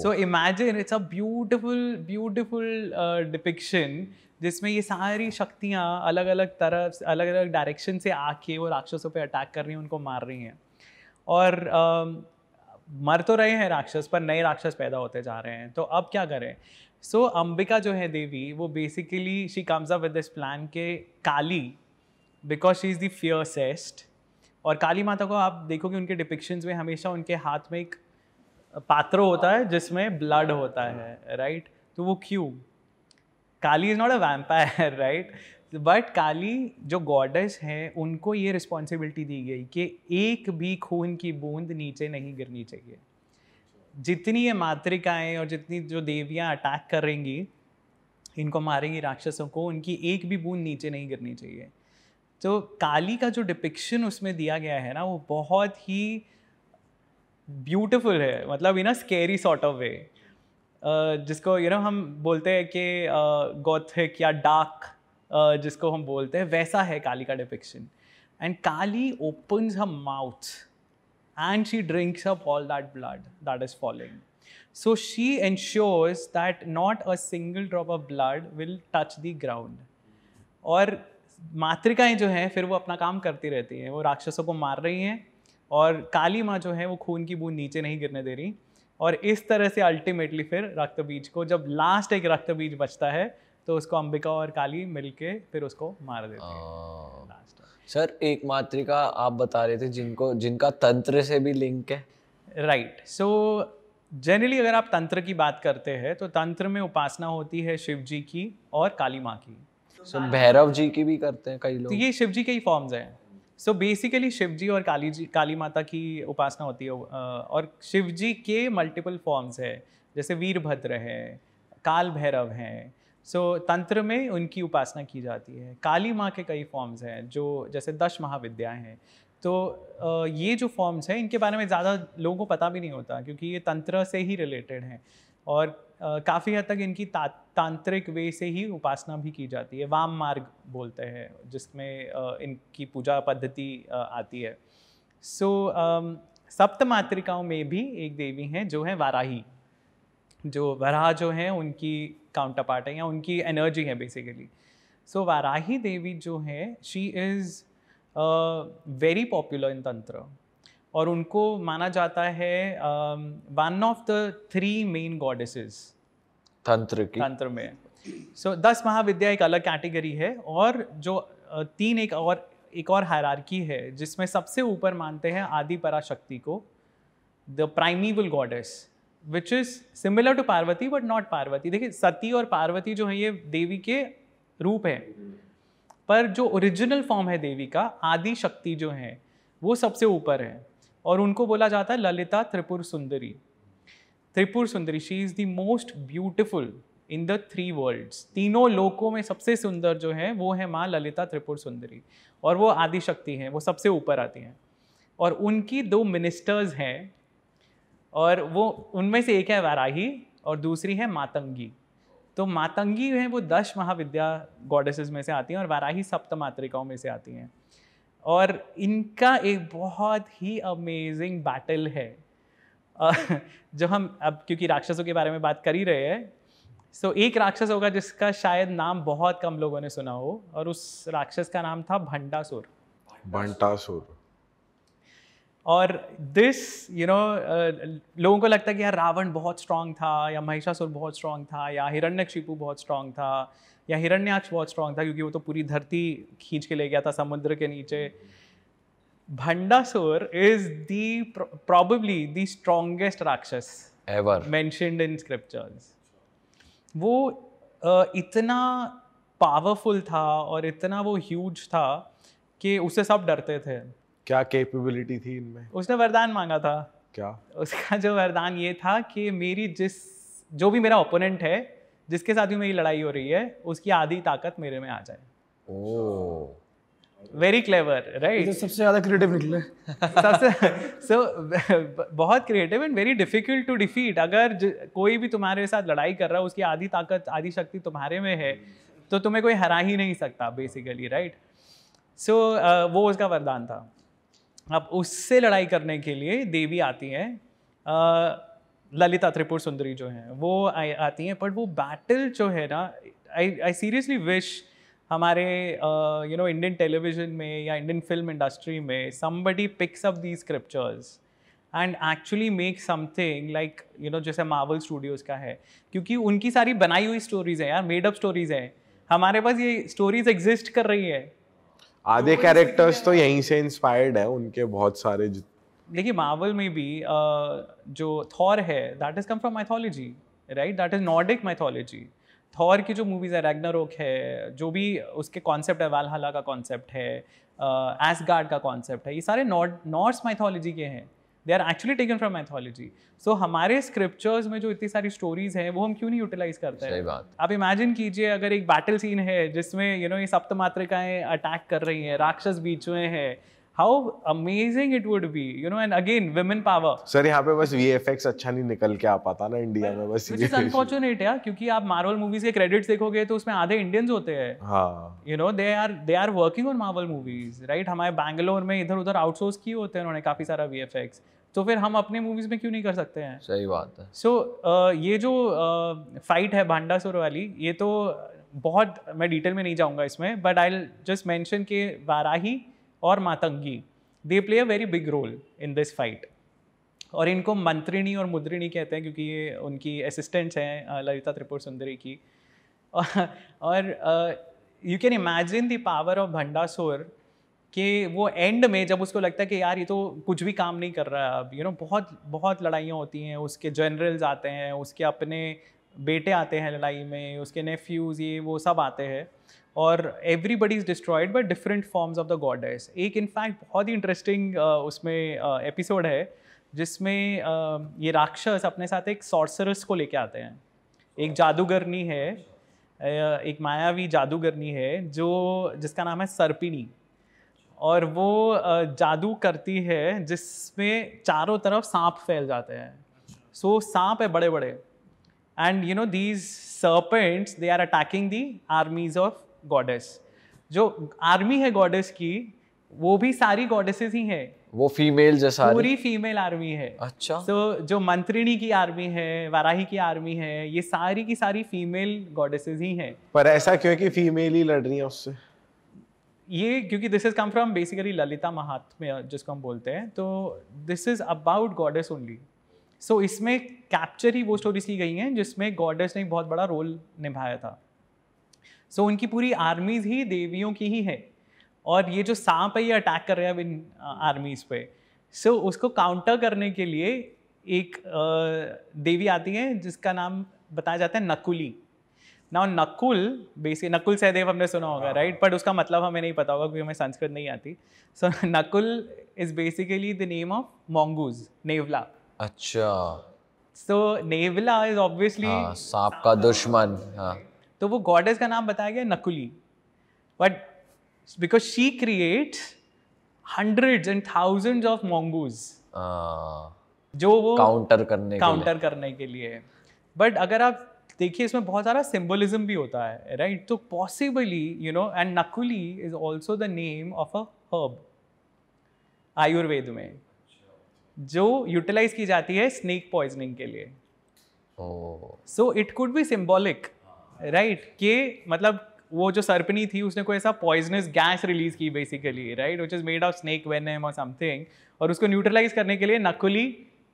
so imagine it's a beautiful beautiful depiction जिसमें ये सारी शक्तियाँ अलग अलग तरफ अलग अलग डायरेक्शन से आके वो राक्षसों पे अटैक कर रही हैं उनको मार रही हैं और uh, मर तो रहे हैं राक्षस पर नए राक्षस पैदा होते जा रहे हैं तो अब क्या करें सो so, अंबिका जो है देवी वो basically she comes up with this plan के Kali because she is the fiercest और काली माता को आप देखोगे उनके डिपिक्शंस में हमेशा उनके हाथ में एक पात्र होता है जिसमें ब्लड होता है राइट तो वो क्यों Kali is not a vampire right but Kali जो गॉडेस हैं उनको ये रिस्पॉन्सिबिलिटी दी गई कि एक भी खून की बूंद नीचे नहीं गिरनी चाहिए जितनी ये मातृकाएँ और जितनी जो देवियाँ अटैक करेंगी इनको मारेंगी राक्षसों को उनकी एक भी बूंद नीचे नहीं गिरनी चाहिए तो काली का जो डिपिक्शन उसमें दिया गया है ना वो बहुत ही ब्यूटिफुल है मतलब in a scary sort of way जिसको यू you नो know, हम बोलते हैं कि गौथिक या डार्क जिसको हम बोलते हैं वैसा है काली का depiction and Kali opens her mouth and she drinks up all that blood that is following so she ensures that not a single drop of blood will touch the ground और मातृकाएं जो हैं फिर वो अपना काम करती रहती हैं वो राक्षसों को मार रही हैं और काली माँ जो है वो खून की बूंद नीचे नहीं गिरने दे रही और इस तरह से अल्टीमेटली फिर रक्त बीज को जब लास्ट एक रक्त बीज बचता है तो उसको अंबिका और काली मिलके फिर उसको मार देते सर oh। एक मातृका आप बता रहे थे जिनको जिनका तंत्र से भी लिंक है राइट सो जनरली अगर आप तंत्र की बात करते हैं तो तंत्र में उपासना होती है शिव जी की और काली माँ की सो so, भैरव जी की भी करते हैं कई तो लोग तो ये शिव जी के ही फॉर्म्स हैं सो बेसिकली शिव जी और काली जी काली माता की उपासना होती है और शिव जी के मल्टीपल फॉर्म्स है जैसे वीरभद्र है काल भैरव हैं सो so, तंत्र में उनकी उपासना की जाती है काली माँ के कई फॉर्म्स हैं जो जैसे दश महाविद्या हैं तो ये जो फॉर्म्स हैं इनके बारे में ज़्यादा लोगों को पता भी नहीं होता क्योंकि ये तंत्र से ही रिलेटेड हैं और काफ़ी हद तक इनकी ता, तांत्रिक वे से ही उपासना भी की जाती है वाम मार्ग बोलते हैं जिसमें इनकी पूजा पद्धति आती है सो so, सप्त मातृकाओं में भी एक देवी हैं जो है वाराही जो वराह जो हैं उनकी काउंटर पार्ट है या उनकी एनर्जी है basically so so, Varahi Devi जो है she is very popular in tantra और उनको माना जाता है one of the three main goddesses tantra की तंत्र में सो so, दस महाविद्या एक अलग कैटेगरी है और जो uh, तीन एक और एक और हायरार्की है जिसमें सबसे ऊपर मानते हैं आदि पराशक्ति को the primeval goddess which is similar to Parvati but not Parvati देखिए सती और पार्वती जो है ये देवी के रूप है पर जो ओरिजिनल फॉर्म है देवी का आदि शक्ति जो है वो सबसे ऊपर है और उनको बोला जाता है Lalita Tripura Sundari Tripura Sundari she is the most beautiful in the three worlds तीनों लोकों में सबसे सुंदर जो है वो है माँ ललिता त्रिपुर सुंदरी और वो आदिशक्ति हैं वो सबसे ऊपर आती हैं और उनकी दो मिनिस्टर्स हैं और वो उनमें से एक है वाराही और दूसरी है मातंगी तो मातंगी हैं वो दस महाविद्या गॉडेसेस में से आती हैं और वाराही सप्तमात्रिकाओं में से आती हैं और इनका एक बहुत ही अमेजिंग बैटल है जो हम अब क्योंकि राक्षसों के बारे में बात कर ही रहे हैं सो so, एक राक्षस होगा जिसका शायद नाम बहुत कम लोगों ने सुना हो और उस राक्षस का नाम था भंडासुर भंटासुर और दिस यू नो लोगों को लगता है कि यार रावण बहुत स्ट्रांग था या महिषासुर बहुत स्ट्रांग था या हिरण्यक्षिपु बहुत स्ट्रांग था या हिरण्याक्ष बहुत स्ट्रांग था क्योंकि वो तो पूरी धरती खींच के ले गया था समुद्र के नीचे Bhandasura is the probably the strongest rakshasa ever मैं इन स्क्रिप्चर्स वो uh, इतना पावरफुल था और इतना वो ह्यूज था कि उससे सब डरते थे क्या कैपेबिलिटी थी इनमें उसने वरदान मांगा था क्या उसका जो वरदान ये था कि मेरी जिस जो भी मेरा ओपोनेंट है जिसके साथ भी मेरी लड़ाई हो रही है उसकी आधी ताकत मेरे में आ जाए वेरी क्लेवर राइट सबसे ज़्यादा क्रिएटिव निकले सबसे सो बहुत creative and very difficult to defeat अगर कोई भी तुम्हारे साथ लड़ाई कर रहा है उसकी आधी ताकत आधी शक्ति तुम्हारे में है तो तुम्हें कोई हरा ही नहीं सकता बेसिकली राइट सो वो उसका वरदान था अब उससे लड़ाई करने के लिए देवी आती हैं ललिता त्रिपुर सुंदरी जो हैं वो आ, आती हैं बट वो बैटल जो है ना आई आई सीरियसली विश हमारे यू नो इंडियन टेलीविजन में या इंडियन फिल्म इंडस्ट्री में somebody picks up the scriptures and actually make something like you know जैसे मावल स्टूडियोज़ का है क्योंकि उनकी सारी बनाई हुई स्टोरीज़ हैं यार मेड अप स्टोरीज़ हैं हमारे पास ये स्टोरीज़ एग्जिस्ट कर रही है आधे कैरेक्टर्स तो यहीं से इंस्पायर्ड है उनके बहुत सारे देखिए मार्वल में भी जो थॉर है that is come from mythology right that is Nordic mythology Thor की जो मूवीज़ है रैगनारोक है जो भी उसके कॉन्सेप्ट है वालहला का कॉन्सेप्ट है एसगार्ड का कॉन्सेप्ट है ये सारे नॉर्थ नॉर्स माइथोलॉजी के हैं they are actually taken from mythology so हमारे स्क्रिप्चर्स में जो इतनी सारी स्टोरीज हैं वो हम क्यों नहीं यूटिलाइज करते हैं आप इमेजिन कीजिए अगर एक बैटल सीन है जिसमें यू नो ये ये सप्तमात्रिकाएं अटैक कर रही हैं राक्षस बीच में है how amazing it would be you know and again women power sir यहाँ पे बस वी VFX अच्छा नहीं निकल के आ पाता ना इंडिया में बस which is unfortunate यार क्योंकि आप मार्वल मूवीज के क्रेडिट देखोगे तो उसमें आधे इंडियंस होते हैं you know they are they are working on Marvel movies right हमारे बैंगलोर में इधर उधर आउटसोर्स किए होते हैं उन्होंने काफी सारा VFX तो फिर हम अपने मूवीज में क्यों नहीं कर सकते हैं सही बात है सो so, ये जो फाइट uh, है भांडासुर वाली ये तो बहुत मैं डिटेल में नहीं जाऊंगा इसमें बट आई जस्ट मेंशन के वाराही और Matangi they play a very big role in this fight और इनको मंत्रिणी और मुद्रिणी कहते हैं क्योंकि ये उनकी असिस्टेंट्स हैं ललिता त्रिपुर सुंदरी की और you can imagine the power of Bhandasura कि वो एंड में जब उसको लगता है कि यार ये तो कुछ भी काम नहीं कर रहा है अब यू नो बहुत बहुत लड़ाइयाँ होती हैं उसके जनरल्स आते हैं उसके अपने बेटे आते हैं लड़ाई में उसके नेफ्यूज़ ये वो सब आते हैं और everybody is destroyed by different forms of the goddess एक इनफैक्ट बहुत ही इंटरेस्टिंग uh, उसमें एपिसोड uh, है जिसमें uh, ये राक्षस अपने साथ एक सॉर्सरस को लेके आते हैं एक जादूगरनी है एक मायावी जादूगरनी है जो जिसका नाम है सर्पिनी और वो जादू करती है जिसमें चारों तरफ सांप फैल जाते हैं सो so, सांप है बड़े बड़े and you know these serpents they are attacking the armies of goddess जो आर्मी है गॉडेस की वो भी सारी गॉडेसेस ही है वो फीमेल जैसा पूरी फीमेल आर्मी है अच्छा तो जो मंत्रिणी की आर्मी है वाराही की आर्मी है ये सारी की सारी फीमेल गॉडेसेस ही हैं पर ऐसा क्यों कि फीमेल ही लड़ रही है उससे ये क्योंकि this is come from basically Lalita Mahatmya जिसको हम बोलते हैं तो this is about goddess only so इसमें कैप्चर ही वो स्टोरीज की गई हैं जिसमें गॉडेस ने एक बहुत बड़ा रोल निभाया था सो उनकी पूरी आर्मीज ही देवियों की ही है और ये जो सांप है ये अटैक कर रहे हैं अब इन आर्मीज uh, पे सो so, उसको काउंटर करने के लिए एक uh, देवी आती है जिसका नाम बताया जाता है नकुली ना नकुल बेसिक नकुल सहदेव हमने सुना होगा राइट हाँ। बट उसका मतलब हमें नहीं पता होगा क्योंकि हमें संस्कृत नहीं आती so so, Nakul is basically the name of mongoose नेवला अच्छा सो नेवला इज ऑब्वियसली सांप का दुश्मन हाँ तो वो गॉडेस का नाम बताया गया Nakuli but because she create hundred and thousand of mongoose जो वो काउंटर करने काउंटर करने के लिए बट अगर आप देखिए इसमें बहुत सारा सिम्बोलिज्म भी होता है राइट तो possibly you know and Nakuli is also the name of a herb Ayurveda में जो यूटिलाइज की जाती है स्नेक पॉइजनिंग के लिए so it could be symbolic right right? मतलब वो जो सर्पनी थी उसने कोई ऐसा पॉइजनस गैस रिलीज की basically right which is made of snake venom और समथिंग और उसको न्यूट्रलाइज करने के लिए नकुली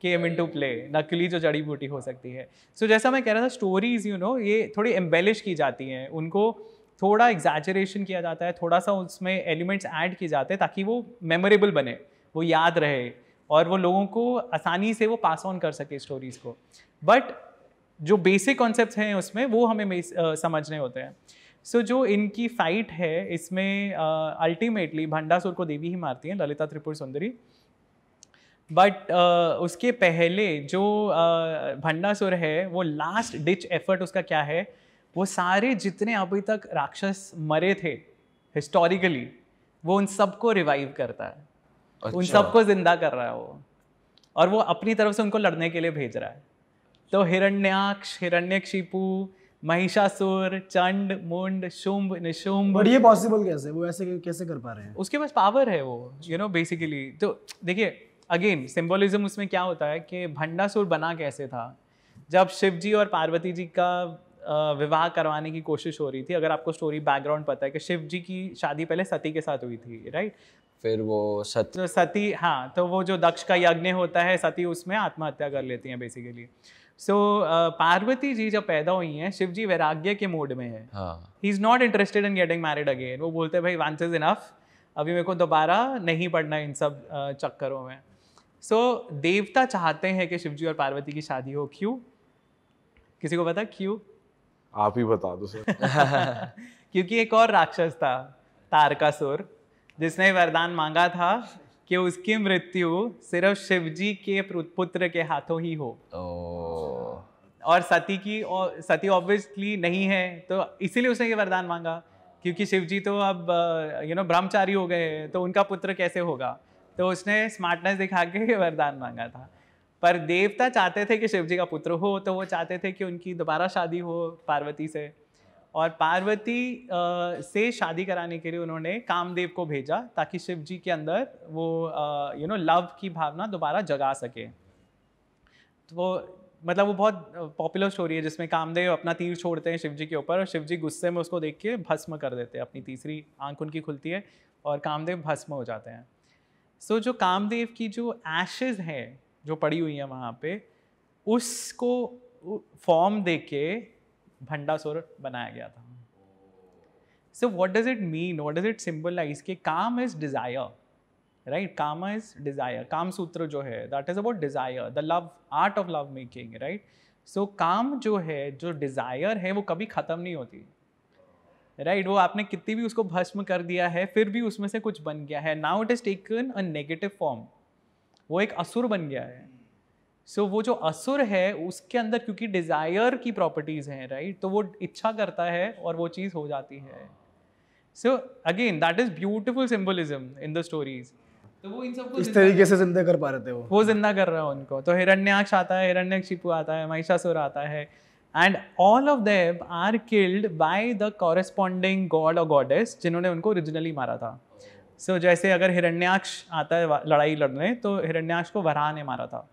केम इन टू प्ले नकली जो जड़ी बूटी हो सकती है सो so, जैसा मैं कह रहा था स्टोरीज यू नो ये थोड़ी एम्बेलिश की जाती हैं उनको थोड़ा एग्जैजरेशन किया जाता है थोड़ा सा उसमें एलिमेंट्स ऐड किए जाते हैं ताकि वो मेमोरेबल बने वो याद रहे और वो लोगों को आसानी से वो पास ऑन कर सके स्टोरीज़ को बट जो बेसिक कॉन्सेप्ट हैं उसमें वो हमें समझने होते हैं सो so, जो इनकी फाइट है इसमें अल्टीमेटली भंडासुर को देवी ही मारती हैं ललिता त्रिपुर सुंदरी बट uh, उसके पहले जो uh, भंडासुर है वो लास्ट डिच एफर्ट उसका क्या है वो सारे जितने अभी तक राक्षस मरे थे हिस्टोरिकली वो उन सबको रिवाइव करता है अच्छा। उन सबको जिंदा कर रहा है वो और वो अपनी तरफ से उनको लड़ने के लिए भेज रहा है तो हिरण्याक्ष हिरण्यक्षिपु महिषासुर चंड मुंड शुंभ निशुंभ बट ये पॉसिबल कैसे वो ऐसे कैसे कर पा रहे हैं उसके पास पावर है वो यू नो बेसिकली तो देखिए अगेन सिंबोलिज्म उसमें क्या होता है कि भंडासुर बना कैसे था जब शिव जी और पार्वती जी का विवाह करवाने की कोशिश हो रही थी अगर आपको स्टोरी बैकग्राउंड पता है कि शिव जी की शादी पहले सती के साथ हुई थी राइट फिर वो सत तो सती हाँ तो वो जो दक्ष का यज्ञ होता है सती उसमें आत्महत्या कर लेती हैं बेसिकली सो पार्वती जी जब पैदा हुई हैं शिव जी वैराग्य के मूड में है he is not interested in getting married again वो बोलते हैं भाई वांस इज इनफ अभी मेरे को दोबारा नहीं पढ़ना इन सब चक्करों में सो so, देवता चाहते हैं कि शिवजी और पार्वती की शादी हो क्यों किसी को पता क्यों आप ही बता दो सर क्योंकि एक और राक्षस था तारकासुर जिसने वरदान मांगा था कि उसकी मृत्यु सिर्फ शिवजी के पुत्र के हाथों ही हो और सती की और सती ऑब्वियसली नहीं है तो इसीलिए उसने ये वरदान मांगा क्योंकि शिवजी तो अब यू नो ब्रह्मचारी हो गए हैं तो उनका पुत्र कैसे होगा तो उसने स्मार्टनेस दिखा के वरदान मांगा था पर देवता चाहते थे कि शिवजी का पुत्र हो तो वो चाहते थे कि उनकी दोबारा शादी हो पार्वती से और पार्वती से शादी कराने के लिए उन्होंने कामदेव को भेजा ताकि शिव जी के अंदर वो यू नो लव की भावना दोबारा जगा सके तो वो मतलब वो बहुत पॉपुलर स्टोरी है जिसमें कामदेव अपना तीर छोड़ते हैं शिव जी के ऊपर और शिव जी गुस्से में उसको देख के भस्म कर देते हैं अपनी तीसरी आंख उनकी खुलती है और कामदेव भस्म हो जाते हैं सो so, जो कामदेव की जो एशेज हैं जो पड़ी हुई हैं वहाँ पे उसको फॉर्म दे के भंडासुर बनाया गया था so what does it mean what does it symbolize कि kama is desire right kama is desire Kama Sutra जो है that is about desire the love art of love making right so kama जो है जो डिज़ायर है वो कभी ख़त्म नहीं होती राइट right, वो आपने कितनी भी उसको भस्म कर दिया है फिर भी उसमें से कुछ बन गया है now it is taken a negative form वो एक असुर बन गया है सो so, वो जो असुर है उसके अंदर क्योंकि डिज़ायर की प्रॉपर्टीज़ हैं राइट तो वो इच्छा करता है और वो चीज़ हो जाती है so again that is beautiful symbolism in the stories तो वो इन सबको इस तरीके से जिंदा कर पा रहे थे वो वो जिंदा कर रहा है उनको तो हिरण्याक्ष आता है हिरण्यक्षिपु आता है महिषासुर आता है and all of them are killed by the corresponding god और गॉडेस जिन्होंने उनको ओरिजिनली मारा था सो so, जैसे अगर हिरण्याक्ष आता है लड़ाई लड़ने तो हिरण्याक्ष को वराह ने मारा था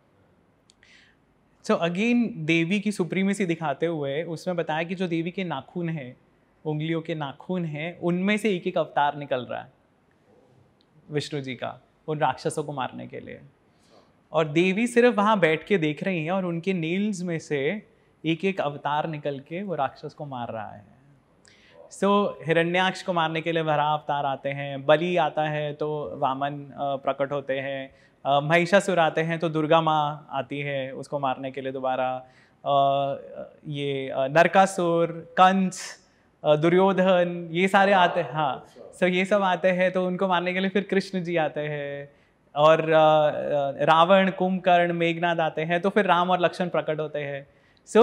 सो अगेन देवी की सुप्रीमेसी दिखाते हुए उसमें बताया कि जो देवी के नाखून हैं उंगलियों के नाखून हैं उनमें से एक एक अवतार निकल रहा है विष्णु जी का उन राक्षसों को मारने के लिए और देवी सिर्फ वहाँ बैठ के देख रही हैं और उनके नील्स में से एक एक अवतार निकल के वो राक्षस को मार रहा है सो so, हिरण्याक्ष को मारने के लिए भरा अवतार आते हैं बलि आता है तो वामन प्रकट होते हैं महिषासुर आते हैं तो दुर्गा माँ आती है उसको मारने के लिए दोबारा ये नरकासुर कंस दुर्योधन ये सारे आते हैं हाँ सो ये सब आते हैं तो उनको मारने के लिए फिर कृष्ण जी आते हैं और रावण कुंभकर्ण मेघनाद आते हैं तो फिर राम और लक्ष्मण प्रकट होते हैं सो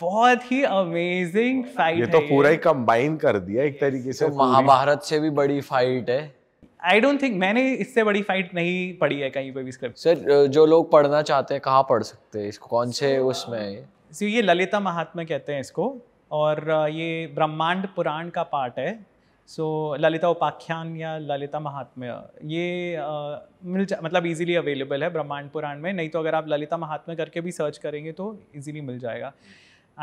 बहुत ही अमेजिंग फाइट ये तो पूरा ही कंबाइन कर दिया एक तरीके से तो महाभारत से भी बड़ी फाइट है आई डोंट थिंक मैंने इससे बड़ी फाइट नहीं पढ़ी है कहीं पर भी स्क्रिप्ट सर जो लोग पढ़ना चाहते हैं कहाँ पढ़ सकते हैं इसको कौन से so, उसमें सी uh, ये ललिता महात्मा कहते हैं इसको और uh, ये ब्रह्मांड पुराण का पार्ट है सो so, ललिता उपाख्यान या ललिता महात्म्य ये आ, uh, मिल जा मतलब इजीली अवेलेबल है ब्रह्मांड पुराण में नहीं तो अगर आप ललिता महात्म्य करके भी सर्च करेंगे तो इजीली मिल जाएगा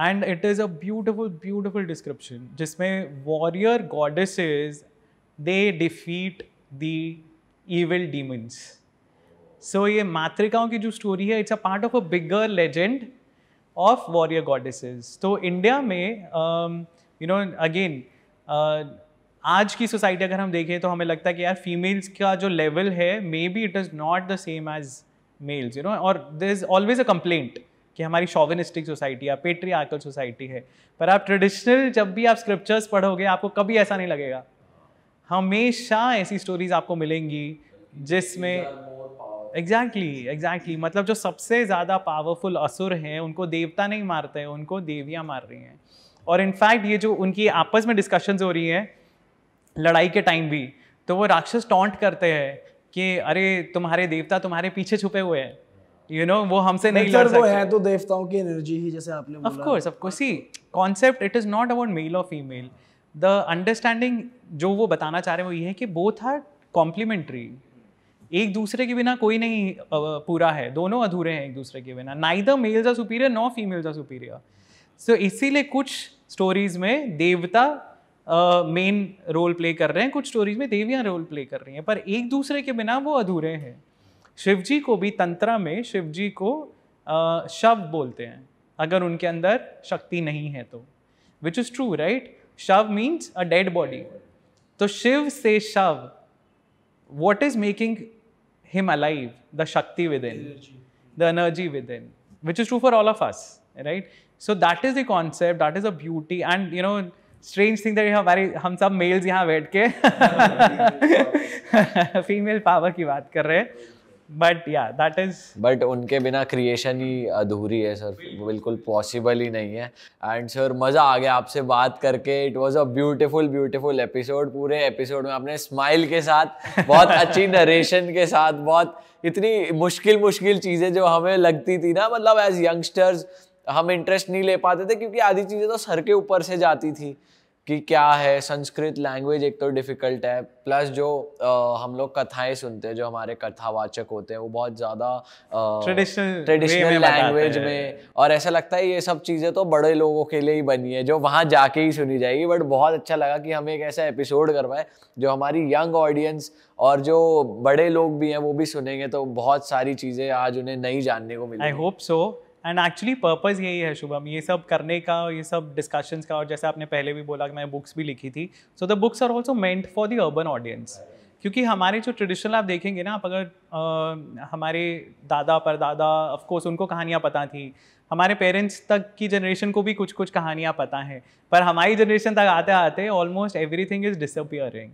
and it is a beautiful beautiful description जिसमें warrior goddesses they defeat the evil demons so ये मातृकाओं की जो स्टोरी है it's a part of a bigger legend of warrior goddesses तो इंडिया में यू नो अगेन आज की सोसाइटी अगर हम देखें तो हमें लगता है कि यार फीमेल्स का जो लेवल है maybe it is not the same as males you know और there is always a complaint कि हमारी शॉविनिस्टिक सोसाइटी या पेट्रियार्कल सोसाइटी है पर आप ट्रेडिशनल जब भी आप स्क्रिप्चर्स पढ़ोगे आपको कभी ऐसा नहीं लगेगा हमेशा ऐसी स्टोरीज आपको मिलेंगी जिसमें एग्जैक्टली exactly, एग्जैक्टली exactly. मतलब जो सबसे ज़्यादा पावरफुल असुर हैं उनको देवता नहीं मारते हैं उनको देवियाँ मार रही हैं और इनफैक्ट ये जो उनकी आपस में डिस्कशंस हो रही हैं लड़ाई के टाइम भी तो वो राक्षस टॉन्ट करते हैं कि अरे तुम्हारे देवता तुम्हारे पीछे छुपे हुए हैं यू you नो know, वो हमसे नहीं लड़ सकते हैं तो देवताओं की एनर्जी ही जैसे आपने बोला of course of course concept it is not about male और फीमेल द अंडरस्टैंडिंग जो वो बताना चाह रहे हैं वो ये है कि बोथ आर कॉम्प्लीमेंट्री एक दूसरे के बिना कोई नहीं पूरा है दोनों अधूरे हैं एक दूसरे के बिना ना इधर males are superior no females are superior so इसीलिए कुछ स्टोरीज में देवता मेन रोल प्ले कर रहे हैं कुछ स्टोरीज में देवियाँ रोल प्ले कर रही हैं पर एक दूसरे के बिना वो अधूरे हैं शिव जी को भी तंत्रा में शिव जी को शव बोलते हैं अगर उनके अंदर शक्ति नहीं है तो which is true right shava means a dead body तो शिव से shava what is making him alive the Shakti within the energy within which is true for all of us right so that is the concept that is a beauty and you know strange thing that हमारी हम सब mails यहाँ बैठ के female power की बात कर रहे हैं बट या दैट इज बट उनके बिना क्रिएशन ही अधूरी है सर बिल्कुल पॉसिबल ही नहीं है एंड सर मज़ा आ गया आपसे बात करके it was a beautiful beautiful episode पूरे एपिसोड में आपने स्माइल के साथ बहुत अच्छी नरेशन के साथ बहुत इतनी मुश्किल मुश्किल चीज़ें जो हमें लगती थी ना मतलब एज यंगस्टर्स हम इंटरेस्ट नहीं ले पाते थे क्योंकि आधी चीज़ें तो सर के ऊपर से जाती थी कि क्या है संस्कृत लैंग्वेज एक तो डिफ़िकल्ट है प्लस जो आ, हम लोग कथाएं सुनते हैं जो हमारे कथावाचक होते हैं वो बहुत ज़्यादा ट्रेडिशनल लैंग्वेज में और ऐसा लगता है ये सब चीज़ें तो बड़े लोगों के लिए ही बनी है जो वहाँ जाके ही सुनी जाएगी बट बहुत अच्छा लगा कि हमें एक ऐसा एपिसोड करवाए जो हमारी यंग ऑडियंस और जो बड़े लोग भी हैं वो भी सुनेंगे तो बहुत सारी चीज़ें आज उन्हें नहीं जानने को मिली I hope so and actually purpose यही है शुभम ये सब करने का ये सब डिस्कशंस का और जैसे आपने पहले भी बोला कि मैंने बुक्स भी लिखी थी so the books are also meant for the urban audience क्योंकि हमारे जो ट्रेडिशनल आप देखेंगे ना आप अगर आ, हमारे दादा पर दादा ऑफकोर्स उनको कहानियाँ पता थी हमारे पेरेंट्स तक की जनरेशन को भी कुछ कुछ कहानियाँ पता हैं पर हमारी जनरेशन तक आते आते almost everything is disappearing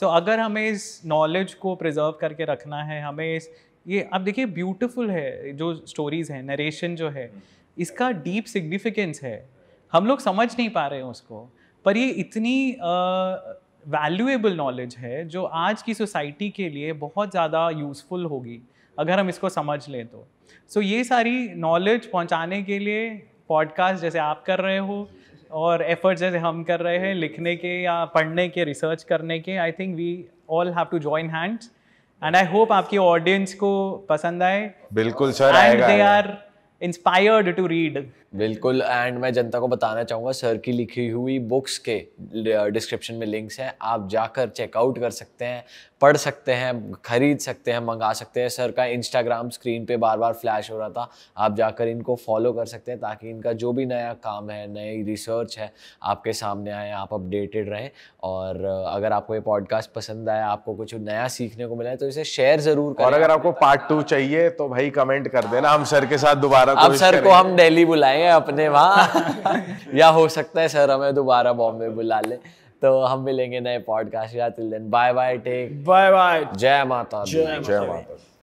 so अगर हमें इस नॉलेज को प्रिजर्व करके रखना है हमें इस ये आप देखिए ब्यूटीफुल है जो स्टोरीज हैं नरेशन जो है हम्म। इसका डीप सिग्निफिकेंस है हम लोग समझ नहीं पा रहे हैं उसको पर ये इतनी वैल्यूएबल नॉलेज है जो आज की सोसाइटी के लिए बहुत ज़्यादा यूज़फुल होगी अगर हम इसको समझ लें तो सो so, ये सारी नॉलेज पहुंचाने के लिए पॉडकास्ट जैसे आप कर रहे हो और एफर्ट जैसे हम कर रहे हैं लिखने के या पढ़ने के रिसर्च करने के I think we all have to join hands and I hope आपकी ऑडियंस को पसंद आए बिल्कुल sir and they are inspired to read बिल्कुल एंड मैं जनता को बताना चाहूँगा सर की लिखी हुई बुक्स के डिस्क्रिप्शन में लिंक्स हैं आप जाकर चेकआउट कर सकते हैं पढ़ सकते हैं खरीद सकते हैं मंगा सकते हैं सर का इंस्टाग्राम स्क्रीन पे बार बार फ्लैश हो रहा था आप जाकर इनको फॉलो कर सकते हैं ताकि इनका जो भी नया काम है नई रिसर्च है आपके सामने आए आप अपडेटेड रहें और अगर आपको ये पॉडकास्ट पसंद आया आपको कुछ नया सीखने को मिला है तो इसे शेयर ज़रूर करें और अगर आपको पार्ट टू चाहिए तो भाई कमेंट कर देना हम सर के साथ दोबारा अब सर को हम डेली बुलाएं आए हैं अपने वहाँ या हो सकता है सर हमें दोबारा बॉम्बे बुला ले तो हम मिलेंगे नए पॉडकास्ट या तिल दिन bye bye take bye bye जय माता जय माता